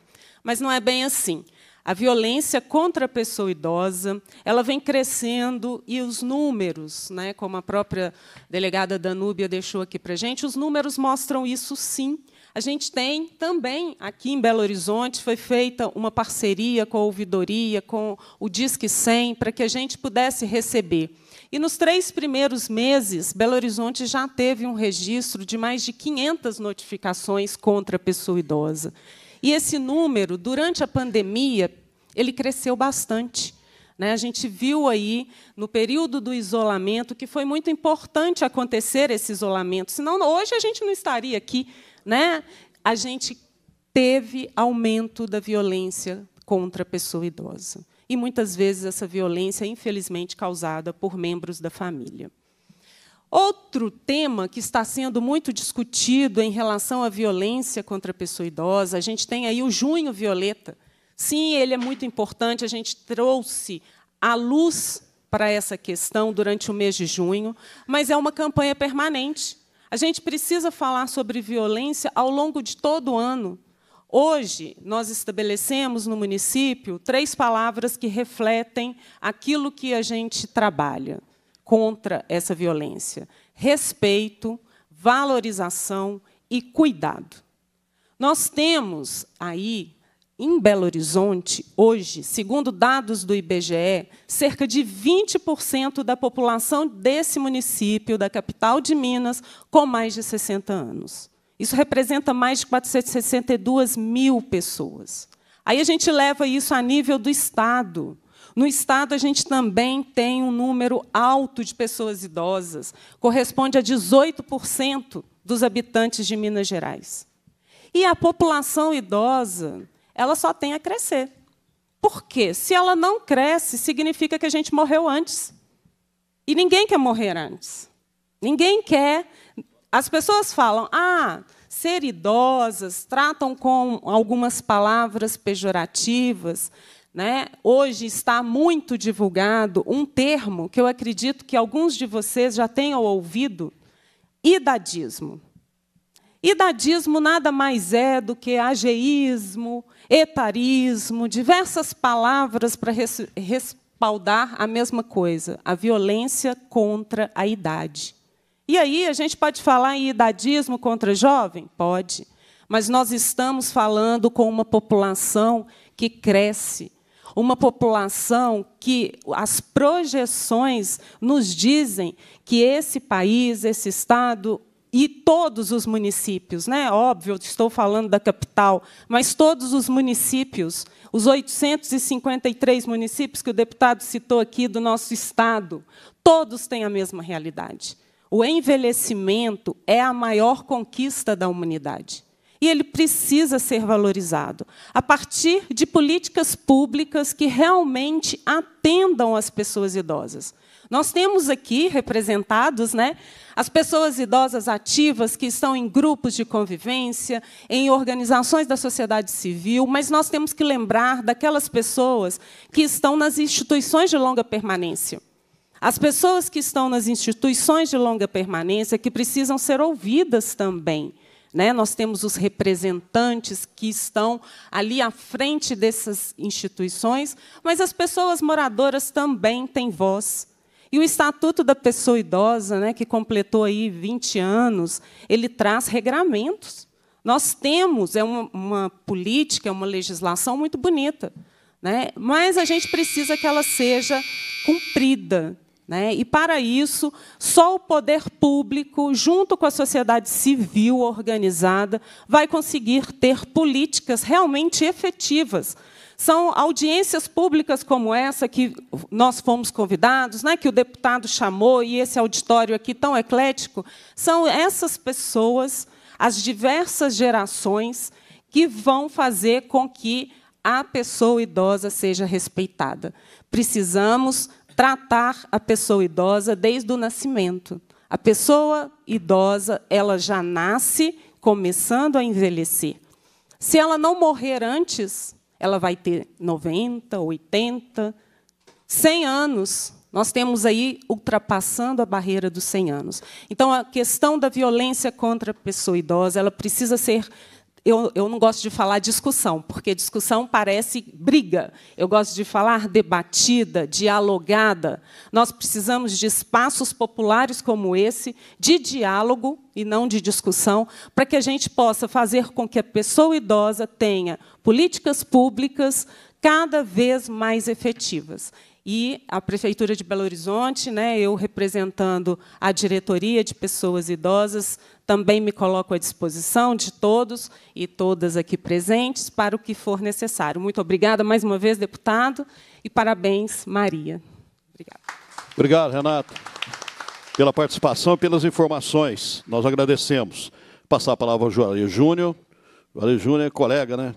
Mas não é bem assim. A violência contra a pessoa idosa, ela vem crescendo e os números, né, como a própria delegada Danúbia deixou aqui para gente, os números mostram isso sim. A gente tem também aqui em Belo Horizonte foi feita uma parceria com a ouvidoria, com o Disque 100, para que a gente pudesse receber. E nos três primeiros meses, Belo Horizonte já teve um registro de mais de 500 notificações contra a pessoa idosa. E esse número, durante a pandemia, ele cresceu bastante. Né? A gente viu aí, no período do isolamento, que foi muito importante acontecer esse isolamento, senão hoje a gente não estaria aqui. Né? A gente teve aumento da violência contra a pessoa idosa. E muitas vezes essa violência, é infelizmente, causada por membros da família. Outro tema que está sendo muito discutido em relação à violência contra a pessoa idosa, a gente tem aí o junho violeta. Sim, ele é muito importante, a gente trouxe a luz para essa questão durante o mês de junho, mas é uma campanha permanente. A gente precisa falar sobre violência ao longo de todo o ano. Hoje, nós estabelecemos no município três palavras que refletem aquilo que a gente trabalha contra essa violência. Respeito, valorização e cuidado. Nós temos aí, em Belo Horizonte, hoje, segundo dados do IBGE, cerca de 20% da população desse município, da capital de Minas, com mais de 60 anos. Isso representa mais de 462 mil pessoas. Aí a gente leva isso a nível do Estado. No Estado, a gente também tem um número alto de pessoas idosas, corresponde a 18% dos habitantes de Minas Gerais. E a população idosa, ela só tem a crescer. Por quê? Se ela não cresce, significa que a gente morreu antes. E ninguém quer morrer antes. Ninguém quer. As pessoas falam, ah, ser idosas, tratam com algumas palavras pejorativas. Né? Hoje está muito divulgado um termo que eu acredito que alguns de vocês já tenham ouvido: idadismo. Idadismo nada mais é do que ageísmo, etarismo, diversas palavras para res respaldar a mesma coisa, a violência contra a idade. E aí, a gente pode falar em idadismo contra jovem? Pode. Mas nós estamos falando com uma população que cresce uma população que as projeções nos dizem que esse país, esse estado e todos os municípios, né? Óbvio, estou falando da capital, mas todos os municípios, os 853 municípios que o deputado citou aqui do nosso estado, todos têm a mesma realidade. O envelhecimento é a maior conquista da humanidade e ele precisa ser valorizado a partir de políticas públicas que realmente atendam as pessoas idosas. Nós temos aqui representados né, as pessoas idosas ativas que estão em grupos de convivência, em organizações da sociedade civil, mas nós temos que lembrar daquelas pessoas que estão nas instituições de longa permanência. As pessoas que estão nas instituições de longa permanência que precisam ser ouvidas também. Né? Nós temos os representantes que estão ali à frente dessas instituições, mas as pessoas moradoras também têm voz. E o Estatuto da Pessoa Idosa, né, que completou aí 20 anos, ele traz regramentos. Nós temos, é uma, uma política, é uma legislação muito bonita, né? mas a gente precisa que ela seja cumprida. Né? E, para isso, só o poder público, junto com a sociedade civil organizada, vai conseguir ter políticas realmente efetivas. São audiências públicas como essa que nós fomos convidados, né, que o deputado chamou, e esse auditório aqui tão eclético, são essas pessoas, as diversas gerações, que vão fazer com que a pessoa idosa seja respeitada. Precisamos tratar a pessoa idosa desde o nascimento. A pessoa idosa, ela já nasce começando a envelhecer. Se ela não morrer antes, ela vai ter 90, 80, 100 anos. Nós temos aí ultrapassando a barreira dos 100 anos. Então, a questão da violência contra a pessoa idosa, ela precisa ser eu, eu não gosto de falar discussão, porque discussão parece briga. Eu gosto de falar debatida, dialogada. Nós precisamos de espaços populares como esse, de diálogo e não de discussão, para que a gente possa fazer com que a pessoa idosa tenha políticas públicas cada vez mais efetivas e a Prefeitura de Belo Horizonte, né, eu representando a diretoria de pessoas idosas, também me coloco à disposição de todos e todas aqui presentes para o que for necessário. Muito obrigada mais uma vez, deputado, e parabéns, Maria. Obrigada. Obrigado, Renato, pela participação e pelas informações. Nós agradecemos. Passar a palavra ao Juarez Júnior. Juarez Júnior é colega, né?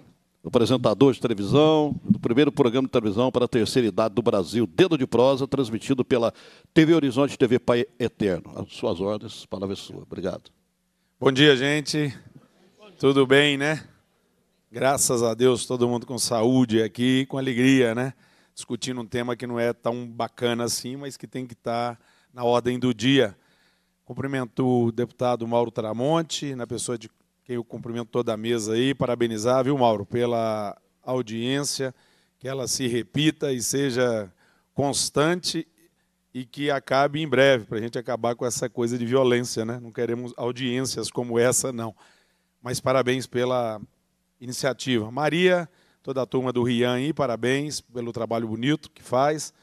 apresentador de televisão, do primeiro programa de televisão para a terceira idade do Brasil, Dedo de Prosa, transmitido pela TV Horizonte TV Pai Eterno. As suas ordens, palavra é sua. Obrigado. Bom dia, gente. Tudo bem, né? Graças a Deus, todo mundo com saúde aqui, com alegria, né? Discutindo um tema que não é tão bacana assim, mas que tem que estar tá na ordem do dia. Cumprimento o deputado Mauro Tramonte, na pessoa de, quem o cumprimento toda a mesa aí, parabenizar, viu, Mauro, pela audiência, que ela se repita e seja constante e que acabe em breve, para a gente acabar com essa coisa de violência, né? Não queremos audiências como essa, não. Mas parabéns pela iniciativa. Maria, toda a turma do Rian aí, parabéns pelo trabalho bonito que faz.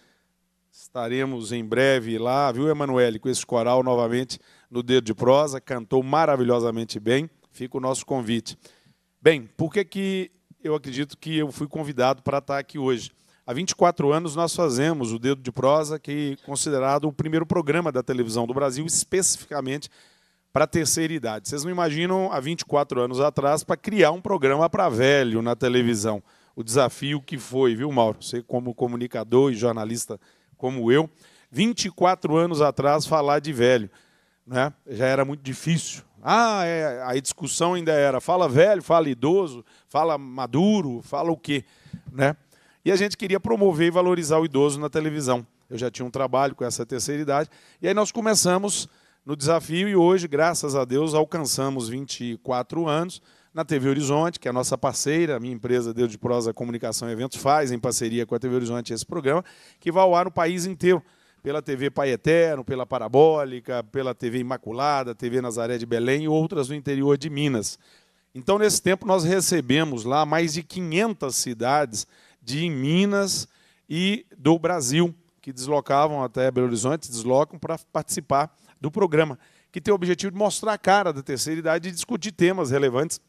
Estaremos em breve lá, viu, Emanuele, com esse coral novamente no Dedo de Prosa, cantou maravilhosamente bem. Fica o nosso convite. Bem, por que, que eu acredito que eu fui convidado para estar aqui hoje? Há 24 anos nós fazemos o Dedo de Prosa, que é considerado o primeiro programa da televisão do Brasil, especificamente para a terceira idade. Vocês não imaginam, há 24 anos atrás, para criar um programa para velho na televisão. O desafio que foi, viu, Mauro? Você, como comunicador e jornalista como eu, 24 anos atrás, falar de velho. Né? Já era muito difícil. Ah, é, a discussão ainda era fala velho, fala idoso, fala maduro, fala o quê, né? E a gente queria promover e valorizar o idoso na televisão. Eu já tinha um trabalho com essa terceira idade. E aí nós começamos no desafio e hoje, graças a Deus, alcançamos 24 anos na TV Horizonte, que é a nossa parceira, a minha empresa Deus de Prosa Comunicação e Eventos faz em parceria com a TV Horizonte esse programa, que vai ao ar no país inteiro pela TV Pai Eterno, pela Parabólica, pela TV Imaculada, TV Nazaré de Belém e outras no interior de Minas. Então, nesse tempo, nós recebemos lá mais de 500 cidades de Minas e do Brasil, que deslocavam até Belo Horizonte, deslocam para participar do programa, que tem o objetivo de mostrar a cara da terceira idade e discutir temas relevantes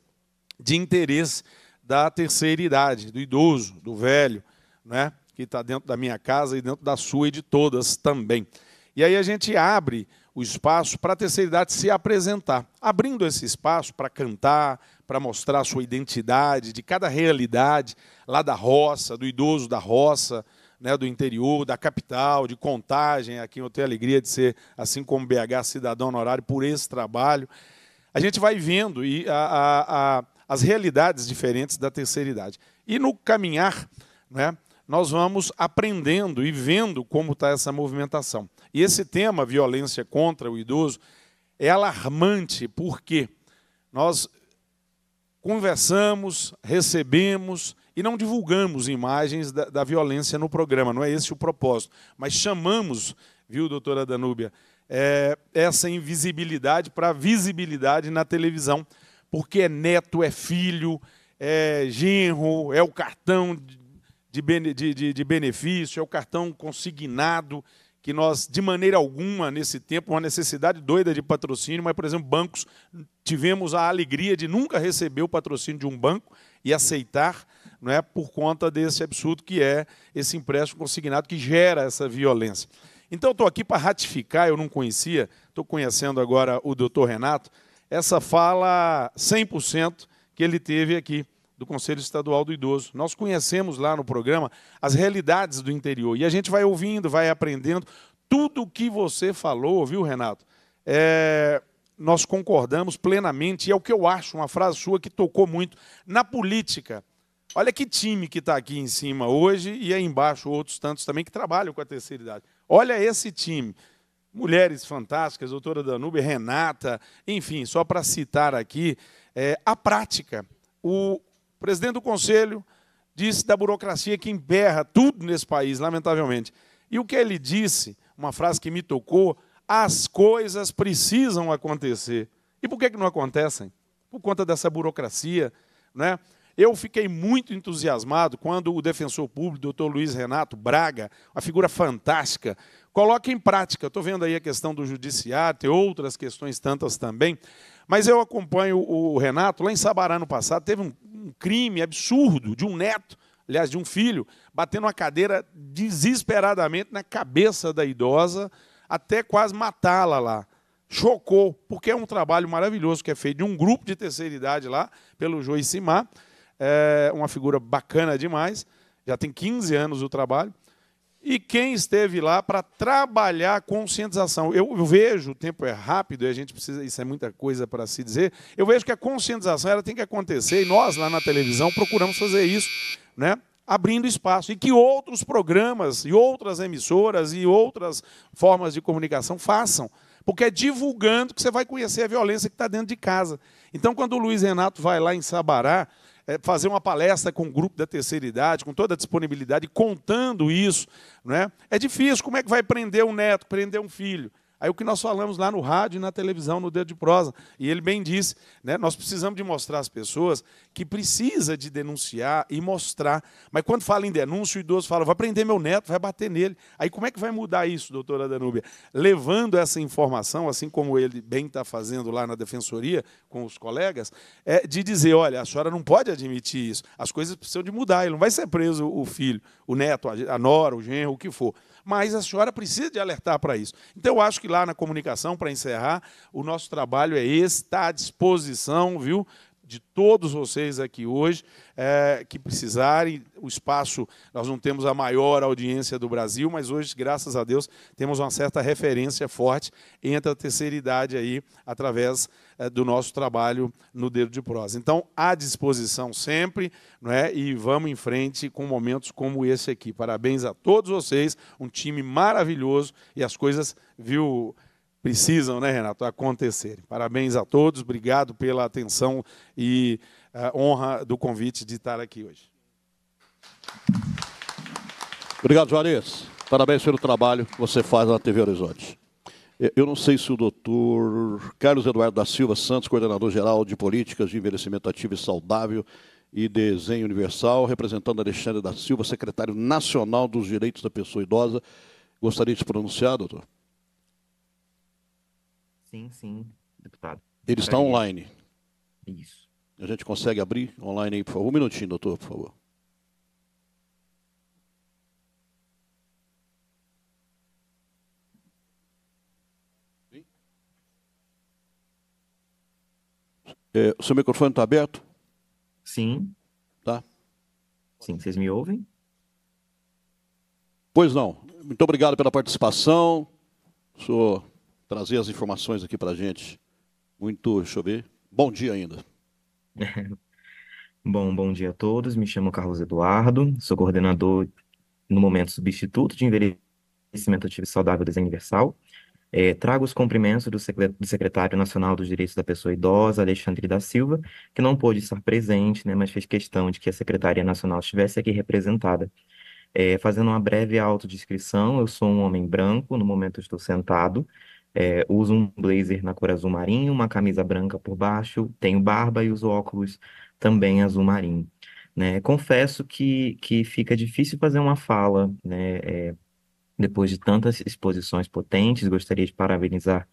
de interesse da terceira idade, do idoso, do velho, né? que está dentro da minha casa e dentro da sua e de todas também. E aí a gente abre o espaço para a terceira idade se apresentar, abrindo esse espaço para cantar, para mostrar a sua identidade, de cada realidade, lá da roça, do idoso da roça, né, do interior, da capital, de contagem, a quem eu tenho a alegria de ser, assim como BH, cidadão honorário, por esse trabalho. A gente vai vendo e a, a, a, as realidades diferentes da terceira idade. E no caminhar, né, nós vamos aprendendo e vendo como está essa movimentação. E esse tema, violência contra o idoso, é alarmante porque nós conversamos, recebemos e não divulgamos imagens da, da violência no programa, não é esse o propósito, mas chamamos, viu, doutora Danúbia, é, essa invisibilidade para visibilidade na televisão, porque é neto, é filho, é genro, é o cartão de, de, de benefício, é o cartão consignado, que nós, de maneira alguma, nesse tempo, uma necessidade doida de patrocínio, mas, por exemplo, bancos, tivemos a alegria de nunca receber o patrocínio de um banco e aceitar, não é, por conta desse absurdo que é esse empréstimo consignado que gera essa violência. Então, estou aqui para ratificar, eu não conhecia, estou conhecendo agora o doutor Renato, essa fala 100% que ele teve aqui do Conselho Estadual do Idoso. Nós conhecemos lá no programa as realidades do interior e a gente vai ouvindo, vai aprendendo. Tudo o que você falou, viu, Renato? É, nós concordamos plenamente, e é o que eu acho, uma frase sua que tocou muito. Na política, olha que time que está aqui em cima hoje e aí embaixo outros tantos também que trabalham com a terceira idade. Olha esse time. Mulheres fantásticas, doutora Danube, Renata, enfim, só para citar aqui, é, a prática, o, presidente do conselho disse da burocracia que emberra tudo nesse país, lamentavelmente. E o que ele disse, uma frase que me tocou, as coisas precisam acontecer. E por que, que não acontecem? Por conta dessa burocracia. Né? Eu fiquei muito entusiasmado quando o defensor público, doutor Luiz Renato Braga, uma figura fantástica, coloca em prática. Estou vendo aí a questão do judiciário, tem outras questões tantas também. Mas eu acompanho o Renato, lá em Sabará no passado, teve um, um crime absurdo de um neto, aliás, de um filho, batendo uma cadeira desesperadamente na cabeça da idosa, até quase matá-la lá. Chocou, porque é um trabalho maravilhoso que é feito de um grupo de terceira idade lá, pelo Joicimar, é uma figura bacana demais, já tem 15 anos o trabalho e quem esteve lá para trabalhar a conscientização. Eu vejo, o tempo é rápido e a gente precisa, isso é muita coisa para se dizer. Eu vejo que a conscientização ela tem que acontecer e nós lá na televisão procuramos fazer isso, né? Abrindo espaço e que outros programas e outras emissoras e outras formas de comunicação façam, porque é divulgando que você vai conhecer a violência que está dentro de casa. Então, quando o Luiz Renato vai lá em Sabará, é, fazer uma palestra com o um grupo da terceira idade, com toda a disponibilidade, contando isso, né? É difícil. Como é que vai prender um neto, prender um filho? Aí o que nós falamos lá no rádio e na televisão, no Dedo de Prosa, e ele bem disse, né, nós precisamos de mostrar às pessoas que precisa de denunciar e mostrar. Mas quando fala em denúncia, o idoso fala, vai prender meu neto, vai bater nele. Aí como é que vai mudar isso, doutora Danúbia? Levando essa informação, assim como ele bem está fazendo lá na Defensoria com os colegas, é de dizer, olha, a senhora não pode admitir isso, as coisas precisam de mudar, ele não vai ser preso o filho, o neto, a nora, o genro, o que for mas a senhora precisa de alertar para isso. Então, eu acho que lá na comunicação, para encerrar, o nosso trabalho é esse, está à disposição, viu? de todos vocês aqui hoje é, que precisarem. O espaço, nós não temos a maior audiência do Brasil, mas hoje, graças a Deus, temos uma certa referência forte entre a terceira idade aí, através eh, do nosso trabalho no Dedo de Prosa. Então, à disposição sempre, não é? e vamos em frente com momentos como esse aqui. Parabéns a todos vocês, um time maravilhoso, e as coisas, viu, precisam, né, Renato, acontecerem. Parabéns a todos, obrigado pela atenção e eh, honra do convite de estar aqui hoje. Obrigado, Juarez. Parabéns pelo trabalho que você faz na TV Horizonte. Eu não sei se o doutor Carlos Eduardo da Silva Santos, coordenador-geral de políticas de envelhecimento ativo e saudável e desenho universal, representando Alexandre da Silva, secretário nacional dos direitos da pessoa idosa, gostaria de se pronunciar, doutor? Sim, sim, deputado. Ele está online. Isso. A gente consegue abrir online aí, por favor? Um minutinho, doutor, por favor. É, o seu microfone está aberto? Sim. Tá. Sim, vocês me ouvem? Pois não. Muito obrigado pela participação. Sou trazer as informações aqui para a gente. Muito, deixa eu ver. Bom dia ainda. Bom, bom dia a todos. Me chamo Carlos Eduardo, sou coordenador, no momento, substituto de envelhecimento ativo e saudável da Universal. É, trago os cumprimentos do secretário nacional dos direitos da pessoa idosa, Alexandre da Silva, que não pôde estar presente, né, mas fez questão de que a Secretaria Nacional estivesse aqui representada. É, fazendo uma breve autodescrição, eu sou um homem branco, no momento estou sentado, é, uso um blazer na cor azul marinho, uma camisa branca por baixo, tenho barba e uso óculos também azul marinho. Né? Confesso que, que fica difícil fazer uma fala né, é, depois de tantas exposições potentes, gostaria de parabenizar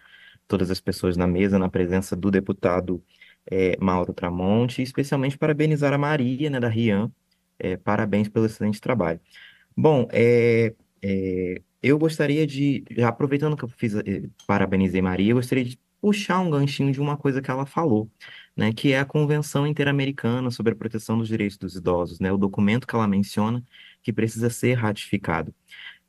todas as pessoas na mesa, na presença do deputado é, Mauro Tramonte, especialmente parabenizar a Maria, né, da Rian. É, parabéns pelo excelente trabalho. Bom, é, é eu gostaria de, já aproveitando que eu fiz, eh, parabenizei Maria, eu gostaria de puxar um ganchinho de uma coisa que ela falou, né, que é a Convenção Interamericana sobre a Proteção dos Direitos dos Idosos, né, o documento que ela menciona que precisa ser ratificado.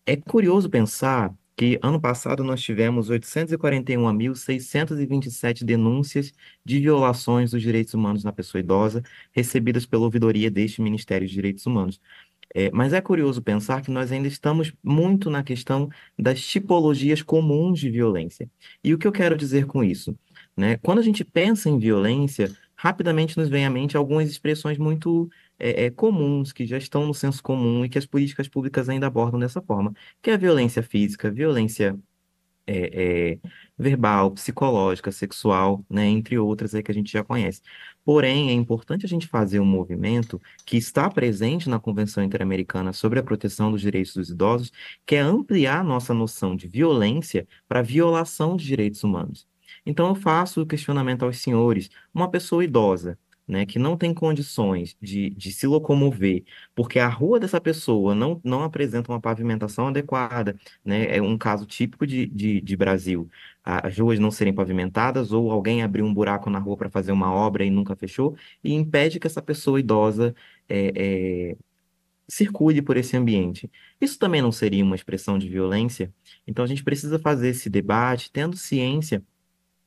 É curioso pensar que ano passado nós tivemos 841.627 denúncias de violações dos direitos humanos na pessoa idosa recebidas pela ouvidoria deste Ministério dos Direitos Humanos. É, mas é curioso pensar que nós ainda estamos muito na questão das tipologias comuns de violência. E o que eu quero dizer com isso? Né? Quando a gente pensa em violência, rapidamente nos vem à mente algumas expressões muito é, é, comuns, que já estão no senso comum e que as políticas públicas ainda abordam dessa forma, que é a violência física, violência é, é, verbal, psicológica, sexual, né, entre outras aí que a gente já conhece. Porém, é importante a gente fazer um movimento que está presente na Convenção Interamericana sobre a Proteção dos Direitos dos Idosos, que é ampliar nossa noção de violência para violação de direitos humanos. Então, eu faço o questionamento aos senhores. Uma pessoa idosa, né, que não tem condições de, de se locomover, porque a rua dessa pessoa não, não apresenta uma pavimentação adequada, né, é um caso típico de, de, de Brasil, as ruas não serem pavimentadas ou alguém abriu um buraco na rua para fazer uma obra e nunca fechou, e impede que essa pessoa idosa é, é, circule por esse ambiente. Isso também não seria uma expressão de violência? Então a gente precisa fazer esse debate tendo ciência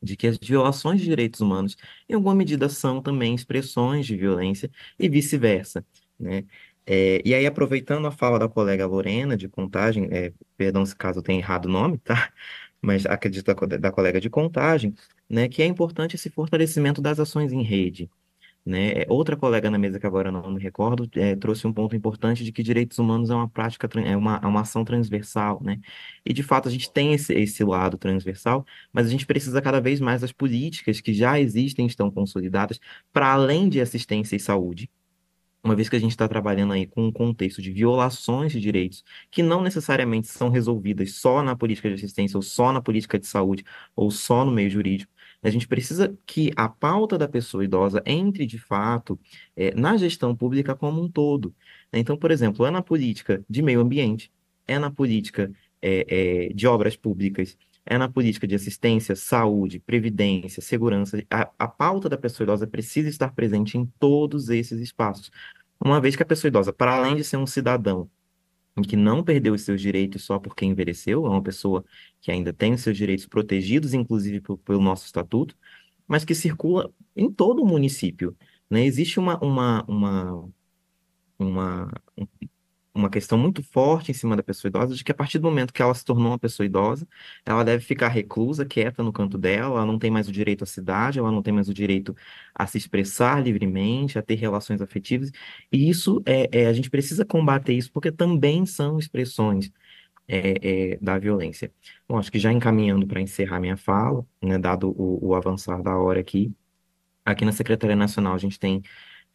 de que as violações de direitos humanos, em alguma medida, são também expressões de violência e vice-versa. Né? É, e aí, aproveitando a fala da colega Lorena de contagem, é, perdão se caso tenha errado o nome, tá? Mas acredito da, da colega de contagem, né, que é importante esse fortalecimento das ações em rede. Né? É, outra colega na mesa, que agora não me recordo, é, trouxe um ponto importante de que direitos humanos é uma prática, é uma, é uma ação transversal, né? E, de fato, a gente tem esse, esse lado transversal, mas a gente precisa cada vez mais das políticas que já existem, estão consolidadas, para além de assistência e saúde, uma vez que a gente está trabalhando aí com um contexto de violações de direitos que não necessariamente são resolvidas só na política de assistência ou só na política de saúde ou só no meio jurídico, a gente precisa que a pauta da pessoa idosa entre, de fato, é, na gestão pública como um todo. Né? Então, por exemplo, é na política de meio ambiente, é na política é, é, de obras públicas, é na política de assistência, saúde, previdência, segurança. A, a pauta da pessoa idosa precisa estar presente em todos esses espaços. Uma vez que a pessoa idosa, para além de ser um cidadão em que não perdeu os seus direitos só porque envelheceu, é uma pessoa que ainda tem os seus direitos protegidos, inclusive pelo nosso estatuto, mas que circula em todo o município. Né? Existe uma, uma, uma, uma, uma questão muito forte em cima da pessoa idosa, de que a partir do momento que ela se tornou uma pessoa idosa, ela deve ficar reclusa, quieta no canto dela, ela não tem mais o direito à cidade, ela não tem mais o direito a se expressar livremente, a ter relações afetivas. E isso é, é a gente precisa combater isso, porque também são expressões é, é, da violência. Bom, acho que já encaminhando para encerrar minha fala, né, dado o, o avançar da hora aqui, aqui na Secretaria Nacional a gente tem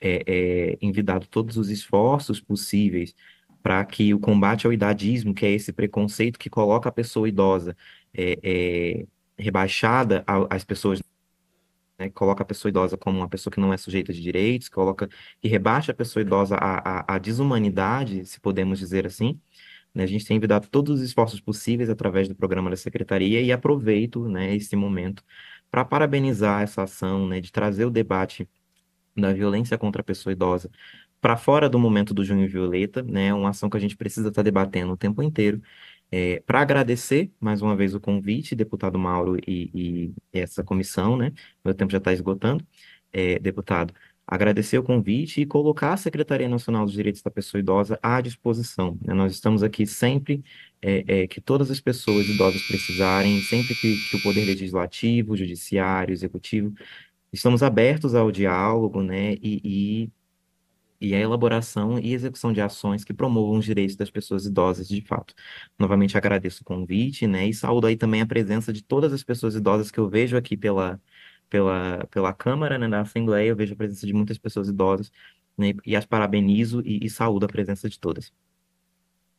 é, é, envidado todos os esforços possíveis para que o combate ao idadismo, que é esse preconceito que coloca a pessoa idosa é, é, rebaixada às pessoas, né, coloca a pessoa idosa como uma pessoa que não é sujeita de direitos, coloca que rebaixa a pessoa idosa à, à, à desumanidade, se podemos dizer assim. Né, a gente tem enviado todos os esforços possíveis através do programa da secretaria e aproveito né, esse momento para parabenizar essa ação né, de trazer o debate da violência contra a pessoa idosa para fora do momento do Junho Violeta, né? É uma ação que a gente precisa estar tá debatendo o tempo inteiro. É, para agradecer mais uma vez o convite, deputado Mauro e, e essa comissão, né? Meu tempo já está esgotando, é, deputado. Agradecer o convite e colocar a Secretaria Nacional dos Direitos da Pessoa Idosa à disposição. Né? Nós estamos aqui sempre é, é que todas as pessoas idosas precisarem, sempre que, que o Poder Legislativo, Judiciário, Executivo, estamos abertos ao diálogo, né? e, e e a elaboração e execução de ações que promovam os direitos das pessoas idosas de fato. Novamente agradeço o convite, né, e saúdo aí também a presença de todas as pessoas idosas que eu vejo aqui pela, pela, pela Câmara, né, na Assembleia, eu vejo a presença de muitas pessoas idosas, né, e as parabenizo e, e saúdo a presença de todas.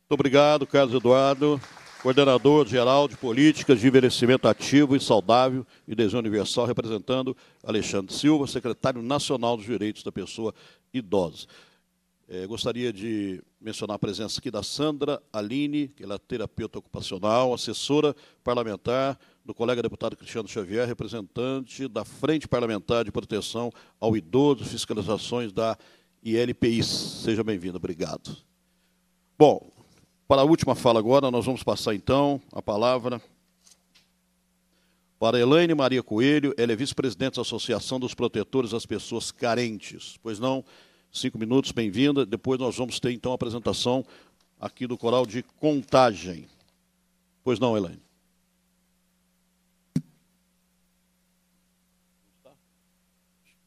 Muito obrigado, Carlos Eduardo, coordenador geral de políticas de envelhecimento ativo e saudável e desenho universal, representando Alexandre Silva, secretário nacional dos direitos da pessoa idosos. É, gostaria de mencionar a presença aqui da Sandra Aline, que ela é terapeuta ocupacional, assessora parlamentar, do colega deputado Cristiano Xavier, representante da Frente Parlamentar de Proteção ao Idoso, fiscalizações da ILPI. Seja bem-vindo, obrigado. Bom, para a última fala agora, nós vamos passar então a palavra para Elaine Maria Coelho, ela é vice-presidente da Associação dos Protetores das Pessoas Carentes. Pois não, cinco minutos, bem-vinda. Depois nós vamos ter, então, a apresentação aqui do Coral de Contagem. Pois não, Elaine.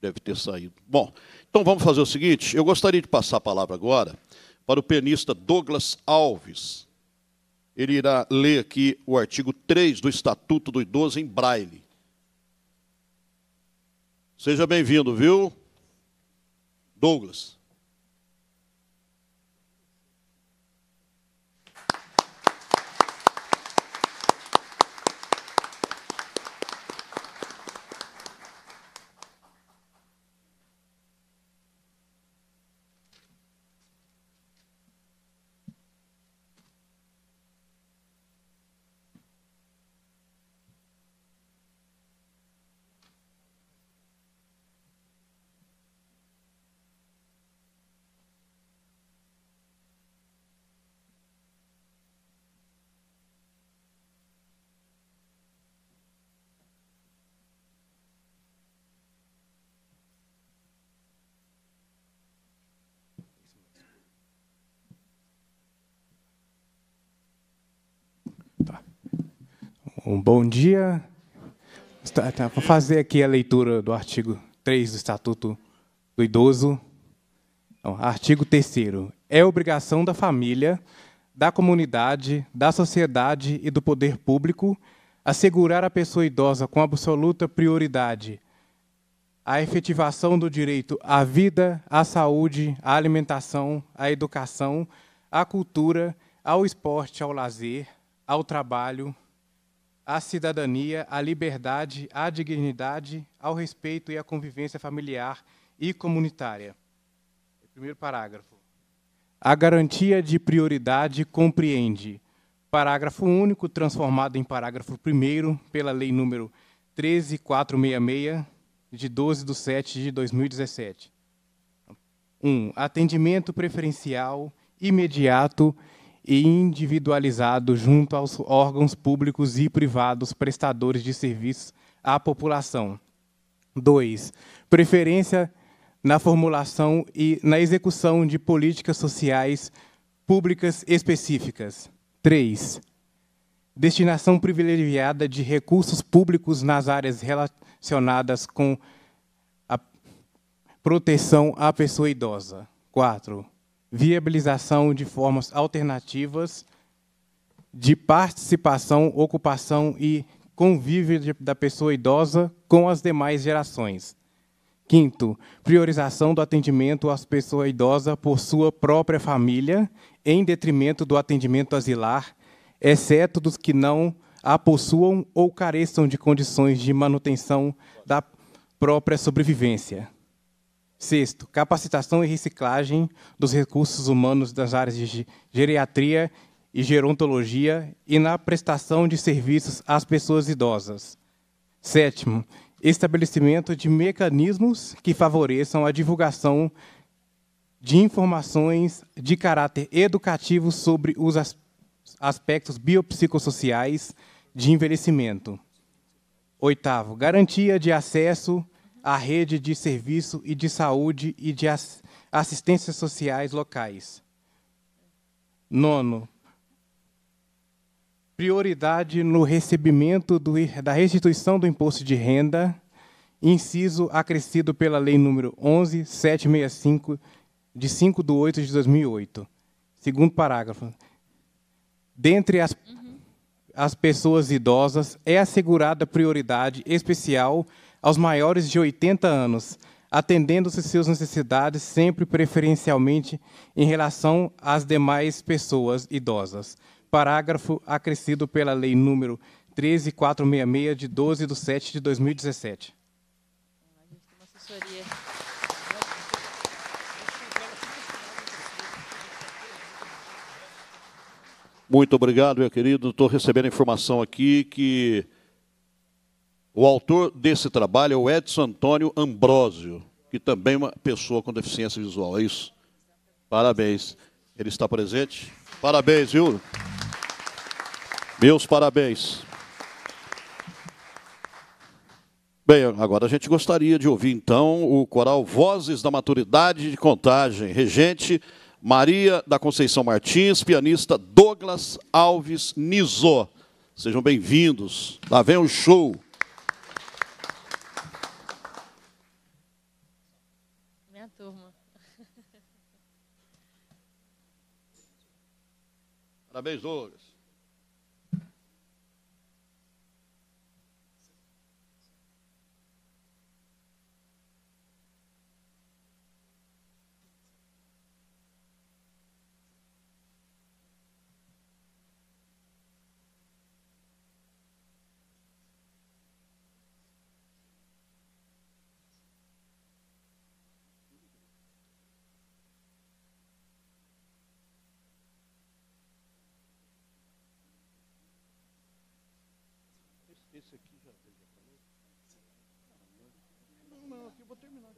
Deve ter saído. Bom, então vamos fazer o seguinte: eu gostaria de passar a palavra agora para o pianista Douglas Alves, ele irá ler aqui o artigo 3 do Estatuto do Idoso em braille. Seja bem-vindo, viu? Douglas. Bom dia. Tá, vou fazer aqui a leitura do artigo 3 do Estatuto do Idoso. Então, artigo 3 É obrigação da família, da comunidade, da sociedade e do poder público assegurar à pessoa idosa com absoluta prioridade a efetivação do direito à vida, à saúde, à alimentação, à educação, à cultura, ao esporte, ao lazer, ao trabalho, à cidadania, à liberdade, à dignidade, ao respeito e à convivência familiar e comunitária. Primeiro parágrafo. A garantia de prioridade compreende parágrafo único transformado em parágrafo primeiro pela Lei número 13466 de 12 de 7 de 2017. 1. Um, atendimento preferencial imediato e individualizado junto aos órgãos públicos e privados prestadores de serviços à população. 2. Preferência na formulação e na execução de políticas sociais públicas específicas. 3. Destinação privilegiada de recursos públicos nas áreas relacionadas com a proteção à pessoa idosa. 4 viabilização de formas alternativas de participação, ocupação e convívio de, da pessoa idosa com as demais gerações. Quinto, priorização do atendimento às pessoas idosas por sua própria família, em detrimento do atendimento asilar, exceto dos que não a possuam ou careçam de condições de manutenção da própria sobrevivência. Sexto, capacitação e reciclagem dos recursos humanos das áreas de geriatria e gerontologia e na prestação de serviços às pessoas idosas. Sétimo, estabelecimento de mecanismos que favoreçam a divulgação de informações de caráter educativo sobre os aspectos biopsicossociais de envelhecimento. Oitavo, garantia de acesso a rede de serviço e de saúde e de assistências sociais locais. Nono, prioridade no recebimento do, da restituição do imposto de renda, inciso acrescido pela Lei número 11765, de 5 de 8 de 2008. Segundo parágrafo. Dentre as, uhum. as pessoas idosas, é assegurada prioridade especial aos maiores de 80 anos, atendendo-se suas necessidades sempre preferencialmente em relação às demais pessoas idosas. Parágrafo acrescido pela Lei número 13466, de 12 de 7 de 2017. Muito obrigado, meu querido. Estou recebendo informação aqui que o autor desse trabalho é o Edson Antônio Ambrosio, que também é uma pessoa com deficiência visual, é isso? Parabéns. Ele está presente? Parabéns, viu? Meus parabéns. Bem, agora a gente gostaria de ouvir então o coral Vozes da Maturidade de Contagem, regente Maria da Conceição Martins, pianista Douglas Alves Nizó. Sejam bem-vindos. Lá vem o show. Parabéns, Douglas. isso aqui já, já falei? Não, não, aqui eu vou terminar.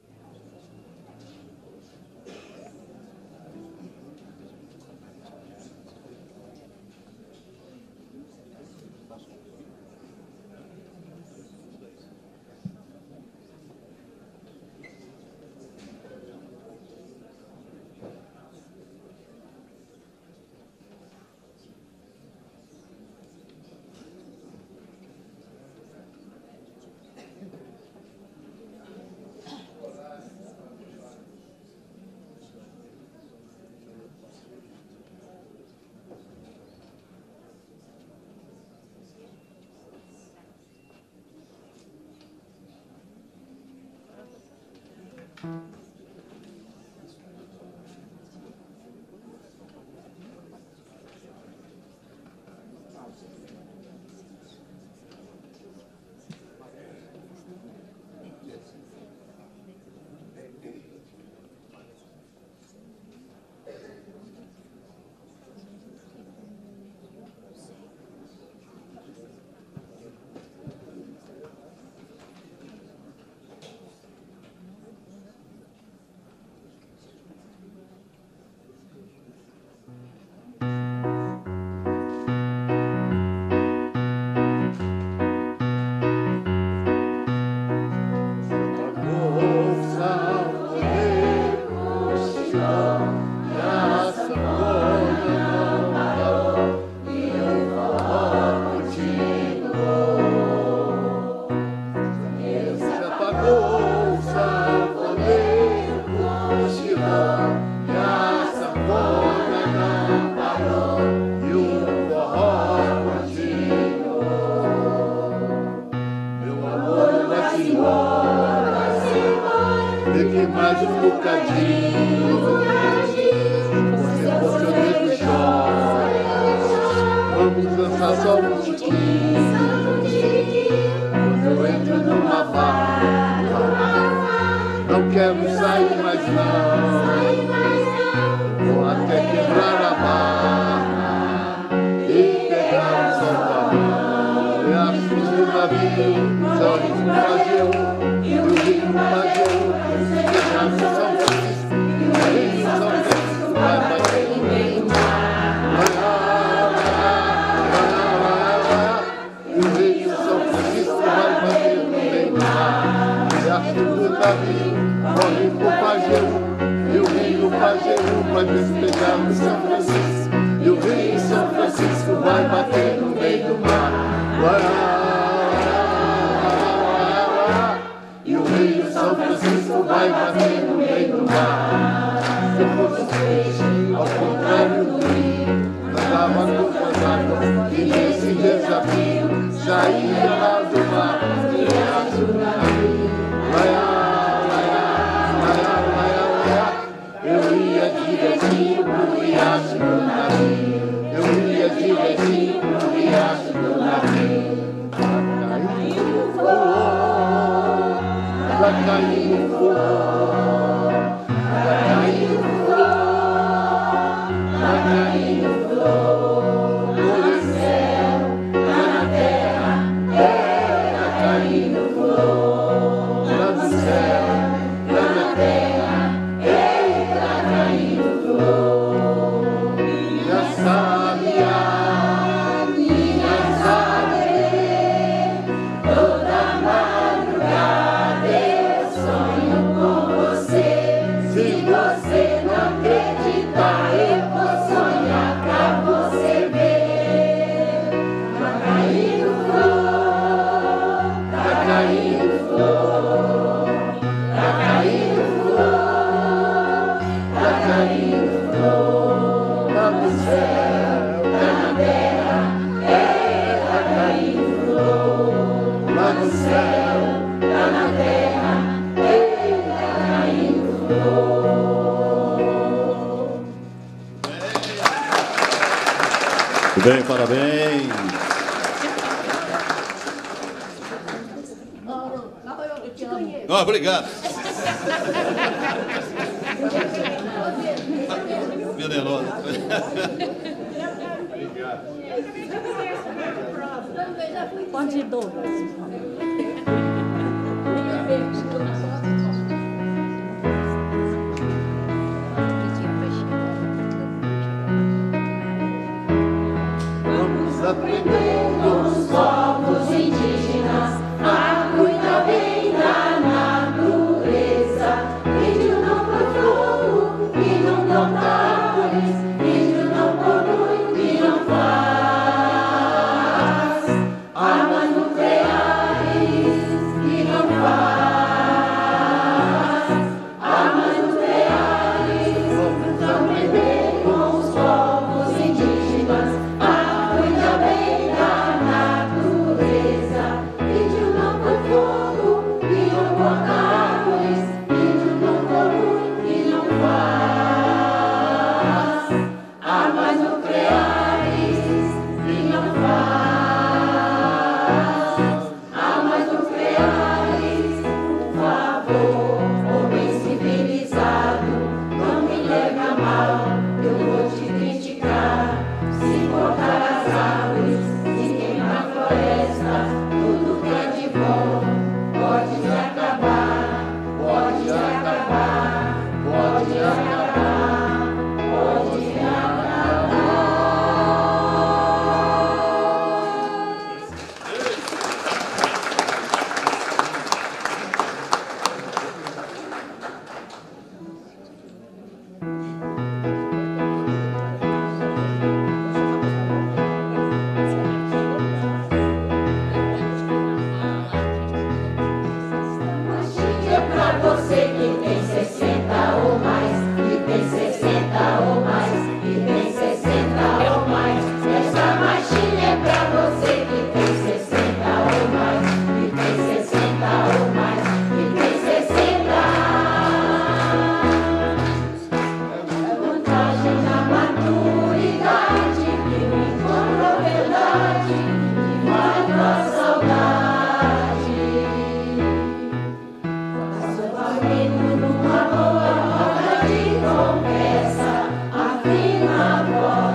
God.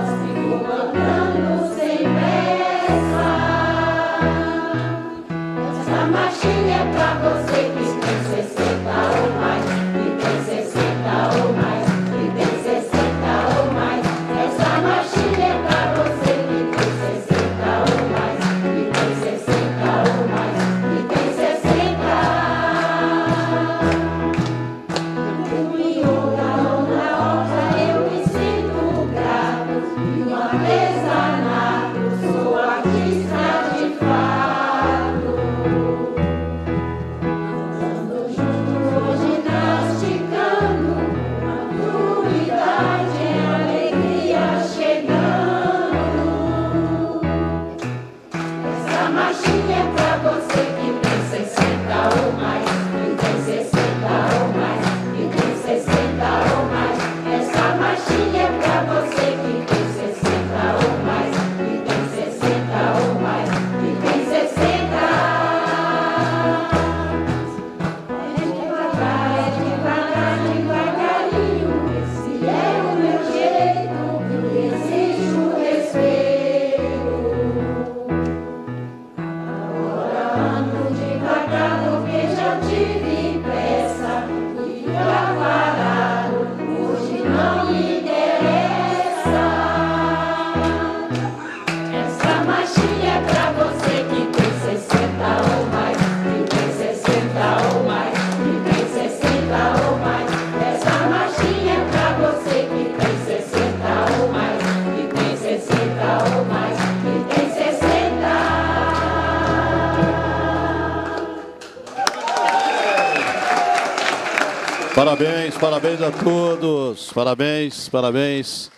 parabéns a todos. Parabéns, parabéns.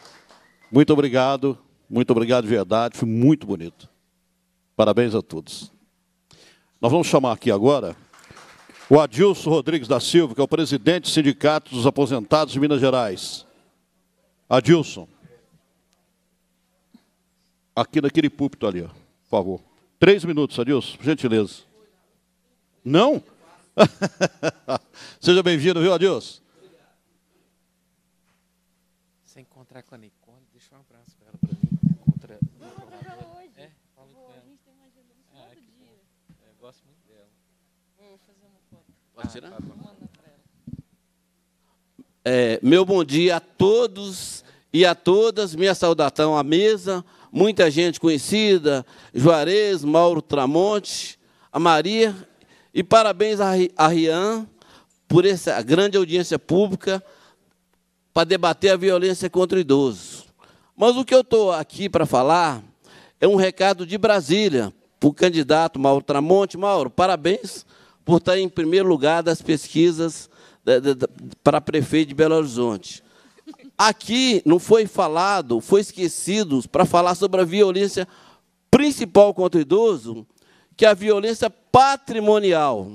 Muito obrigado. Muito obrigado de verdade. Foi muito bonito. Parabéns a todos. Nós vamos chamar aqui agora o Adilson Rodrigues da Silva, que é o presidente do Sindicato dos Aposentados de Minas Gerais. Adilson. Aqui naquele púlpito ali, ó, por favor. Três minutos, Adilson, por gentileza. Não? Seja bem-vindo, viu, Adilson? encontrar com a Nicole, deixa um abraço para ela para mim. Encontra Vou encontrar ela hoje. É, falo Vou, com ela. A gente tem uma agenda no final ah, dia. É, gosto muito dela. Vou fazer uma foto. Pode ah, tirar? Tá Manda para ela. É, meu bom dia a todos e a todas. Minha saudação à mesa. Muita gente conhecida, Juarez, Mauro Tramonte, a Maria. E parabéns a, Rian por essa grande audiência pública para debater a violência contra idosos. Mas o que eu estou aqui para falar é um recado de Brasília para o candidato Mauro Tramonte. Mauro, parabéns por estar tá em primeiro lugar das pesquisas para prefeito de Belo Horizonte. Aqui não foi falado, foi esquecido para falar sobre a violência principal contra o idoso, que é a violência patrimonial.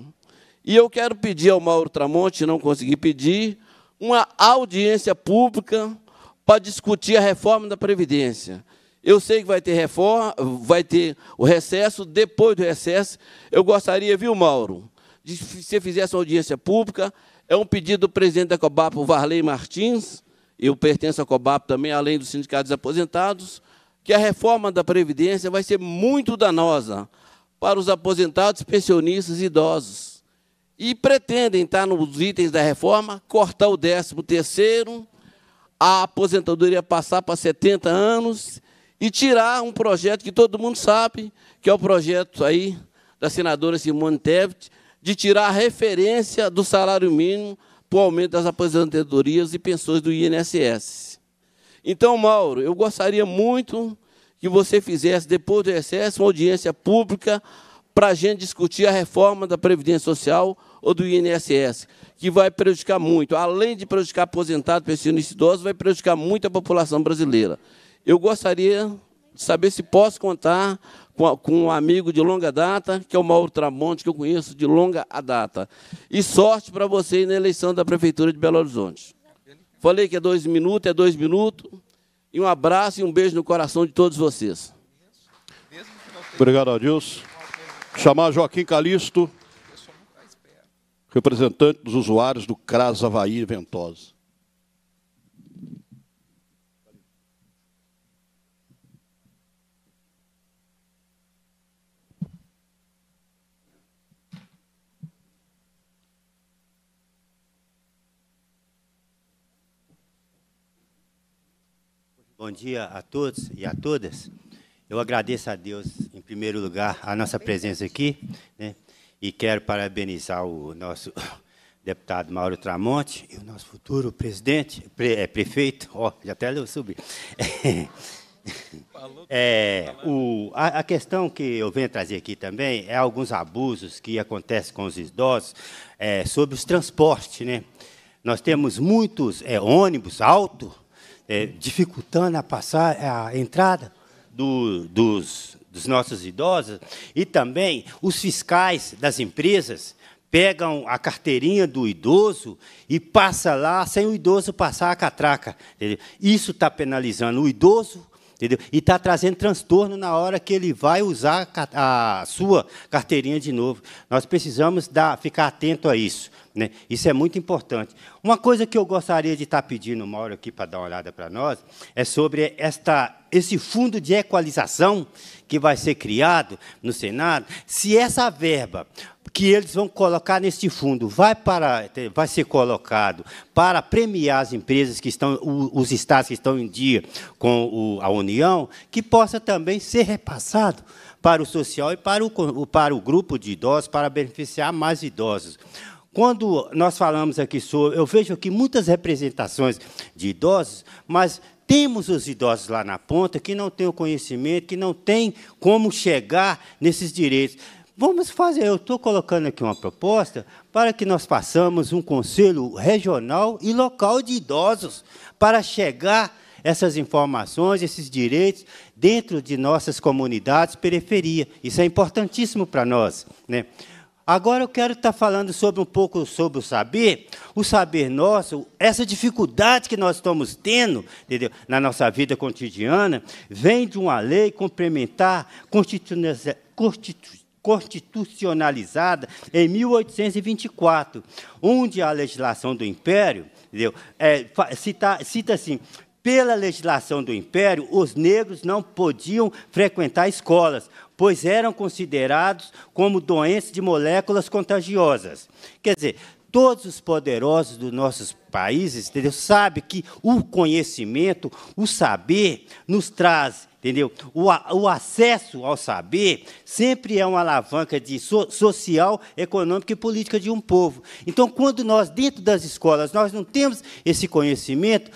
E eu quero pedir ao Mauro Tramonte, não consegui pedir, uma audiência pública para discutir a reforma da Previdência. Eu sei que vai ter reforma, vai ter o recesso, depois do recesso, eu gostaria, viu, Mauro, de se você fizesse uma audiência pública, é um pedido do presidente da COBAP, o Varley Martins, eu pertenço à COBAP também, além dos sindicatos aposentados, que a reforma da Previdência vai ser muito danosa para os aposentados, pensionistas e idosos e pretendem estar nos itens da reforma, cortar o 13 terceiro, a aposentadoria passar para 70 anos e tirar um projeto que todo mundo sabe, que é o projeto aí da senadora Simone Tebet, de tirar a referência do salário mínimo para o aumento das aposentadorias e pensões do INSS. Então, Mauro, eu gostaria muito que você fizesse, depois do excesso, uma audiência pública para a gente discutir a reforma da Previdência Social, ou do INSS, que vai prejudicar muito, além de prejudicar aposentado, pensionistas idosos, vai prejudicar muito a população brasileira. Eu gostaria de saber se posso contar com, um amigo de longa data, que é o Mauro Tramonte, que eu conheço de longa data. E sorte para você na eleição da Prefeitura de Belo Horizonte. Falei que é dois minutos, é dois minutos. E um abraço e um beijo no coração de todos vocês. Obrigado, Adilson. Chamar Joaquim Calisto representante dos usuários do CRAS Havaí Ventosa. Bom dia a todos e a todas. Eu agradeço a Deus, em primeiro lugar, a nossa presença aqui. Né? E quero parabenizar o nosso deputado Mauro Tramonte e o nosso futuro presidente, pre, é, prefeito, ó, já até eu subi. É, né? o, a, a, questão que eu venho trazer aqui também é alguns abusos que acontecem com os idosos é, sobre os transportes. Né? Nós temos muitos é, ônibus alto é, dificultando a, passar, a entrada do, dos dos nossos idosos, e também os fiscais das empresas pegam a carteirinha do idoso e passa lá sem o idoso passar a catraca. Entendeu? Isso está penalizando o idoso entendeu? e está trazendo transtorno na hora que ele vai usar a sua carteirinha de novo. Nós precisamos dar, ficar atento a isso. Né? Isso é muito importante. Uma coisa que eu gostaria de estar tá pedindo, Mauro, aqui para dar uma olhada para nós, é sobre esta, esse fundo de equalização que vai ser criado no Senado. Se essa verba que eles vão colocar neste fundo vai, para, vai ser colocado para premiar as empresas que estão, os estados que estão em dia com a União, que possa também ser repassado para o social e para o, para o grupo de idosos, para beneficiar mais idosos. Quando nós falamos aqui sobre, eu vejo aqui muitas representações de idosos, mas temos os idosos lá na ponta que não têm o conhecimento, que não têm como chegar nesses direitos. Vamos fazer, eu estou colocando aqui uma proposta para que nós façamos um conselho regional e local de idosos para chegar essas informações, esses direitos dentro de nossas comunidades periferia. Isso é importantíssimo para nós, né? Agora eu quero estar tá falando sobre um pouco sobre o saber, o saber nosso, essa dificuldade que nós estamos tendo entendeu? na nossa vida cotidiana, vem de uma lei complementar constitucionalizada em 1824, onde a legislação do Império entendeu? É, cita, cita assim: pela legislação do Império, os negros não podiam frequentar escolas, pois eram considerados como doentes de moléculas contagiosas. Quer dizer, todos os poderosos dos nossos países, entendeu? Sabe que o conhecimento, o saber nos traz, entendeu? O, o acesso ao saber sempre é uma alavanca de so, social, econômica e política de um povo. Então, quando nós dentro das escolas nós não temos esse conhecimento,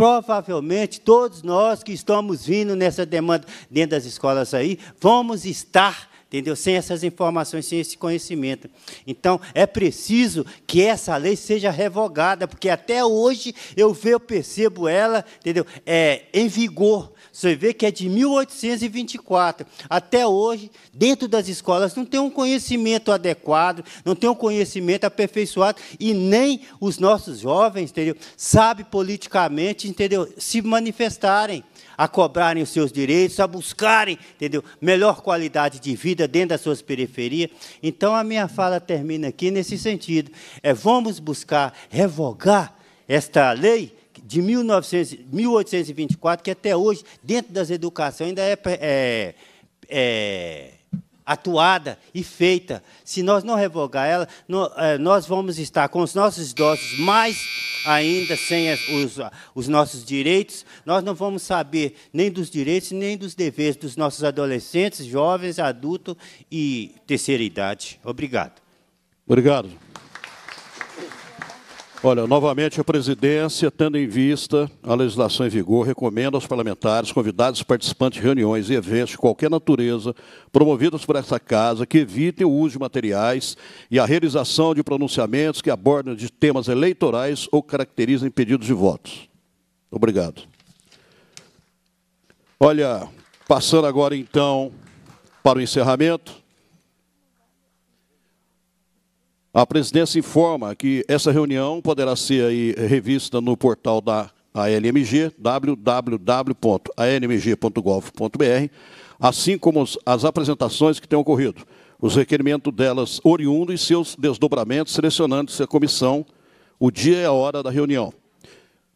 provavelmente todos nós que estamos vindo nessa demanda dentro das escolas aí, vamos estar entendeu? Sem essas informações, sem esse conhecimento. Então, é preciso que essa lei seja revogada, porque até hoje eu, vejo, eu percebo ela, entendeu? É, em vigor. Você vê que é de 1824 até hoje, dentro das escolas, não tem um conhecimento adequado, não tem um conhecimento aperfeiçoado, e nem os nossos jovens, entendeu? Sabe politicamente, entendeu? Se manifestarem a cobrarem os seus direitos, a buscarem, entendeu? Melhor qualidade de vida dentro das suas periferias. Então a minha fala termina aqui nesse sentido. É vamos buscar revogar esta lei de 1900, 1824, que até hoje, dentro das educações, ainda é, é, é atuada e feita. Se nós não revogar ela, é, nós vamos estar com os nossos idosos mais ainda sem os, os nossos direitos. Nós não vamos saber nem dos direitos, nem dos deveres dos nossos adolescentes, jovens, adultos e terceira idade. Obrigado. Obrigado. Olha, novamente a presidência, tendo em vista a legislação em vigor, recomenda aos parlamentares, convidados, participantes de reuniões e eventos de qualquer natureza promovidos por esta casa que evitem o uso de materiais e a realização de pronunciamentos que abordem de temas eleitorais ou caracterizem pedidos de votos. Obrigado. Olha, passando agora então para o encerramento. A presidência informa que essa reunião poderá ser aí eh, revista no portal da ALMG, www.almg.gov.br, assim como as apresentações que têm ocorrido, os requerimentos delas oriundos e seus desdobramentos, selecionando-se a comissão, o dia e a hora da reunião.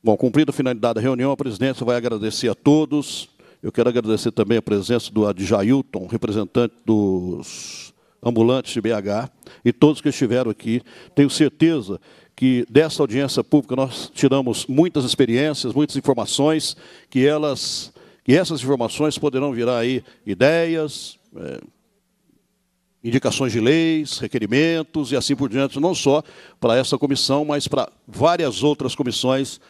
Bom, cumprida a finalidade da reunião, a presidência vai agradecer a todos. Eu quero agradecer também a presença do Adjailton, representante dos ambulantes de BH e todos que estiveram aqui. Tenho certeza que dessa audiência pública nós tiramos muitas experiências, muitas informações, que elas, que essas informações poderão virar aí ideias, é, indicações de leis, requerimentos e assim por diante, não só para essa comissão, mas para várias outras comissões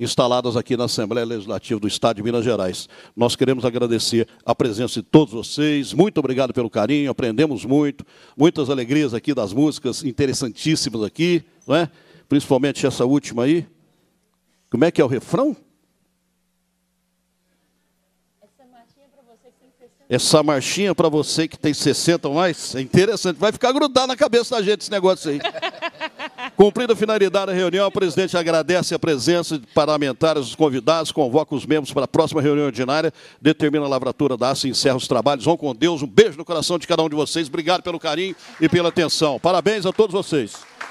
instaladas aqui na Assembleia Legislativa do Estado de Minas Gerais. Nós queremos agradecer a presença de todos vocês. Muito obrigado pelo carinho, aprendemos muito. Muitas alegrias aqui das músicas interessantíssimas aqui, não é? principalmente essa última aí. Como é que é o refrão? essa marchinha para você que tem 60 ou mais, é interessante. Vai ficar grudado na cabeça da gente esse negócio aí. Cumprida a finalidade da reunião, o presidente agradece a presença de parlamentares os convidados, convoca os membros para a próxima reunião ordinária, determina a lavratura da aça e encerra os trabalhos. Vão com Deus, um beijo no coração de cada um de vocês. Obrigado pelo carinho e pela atenção. Parabéns a todos vocês.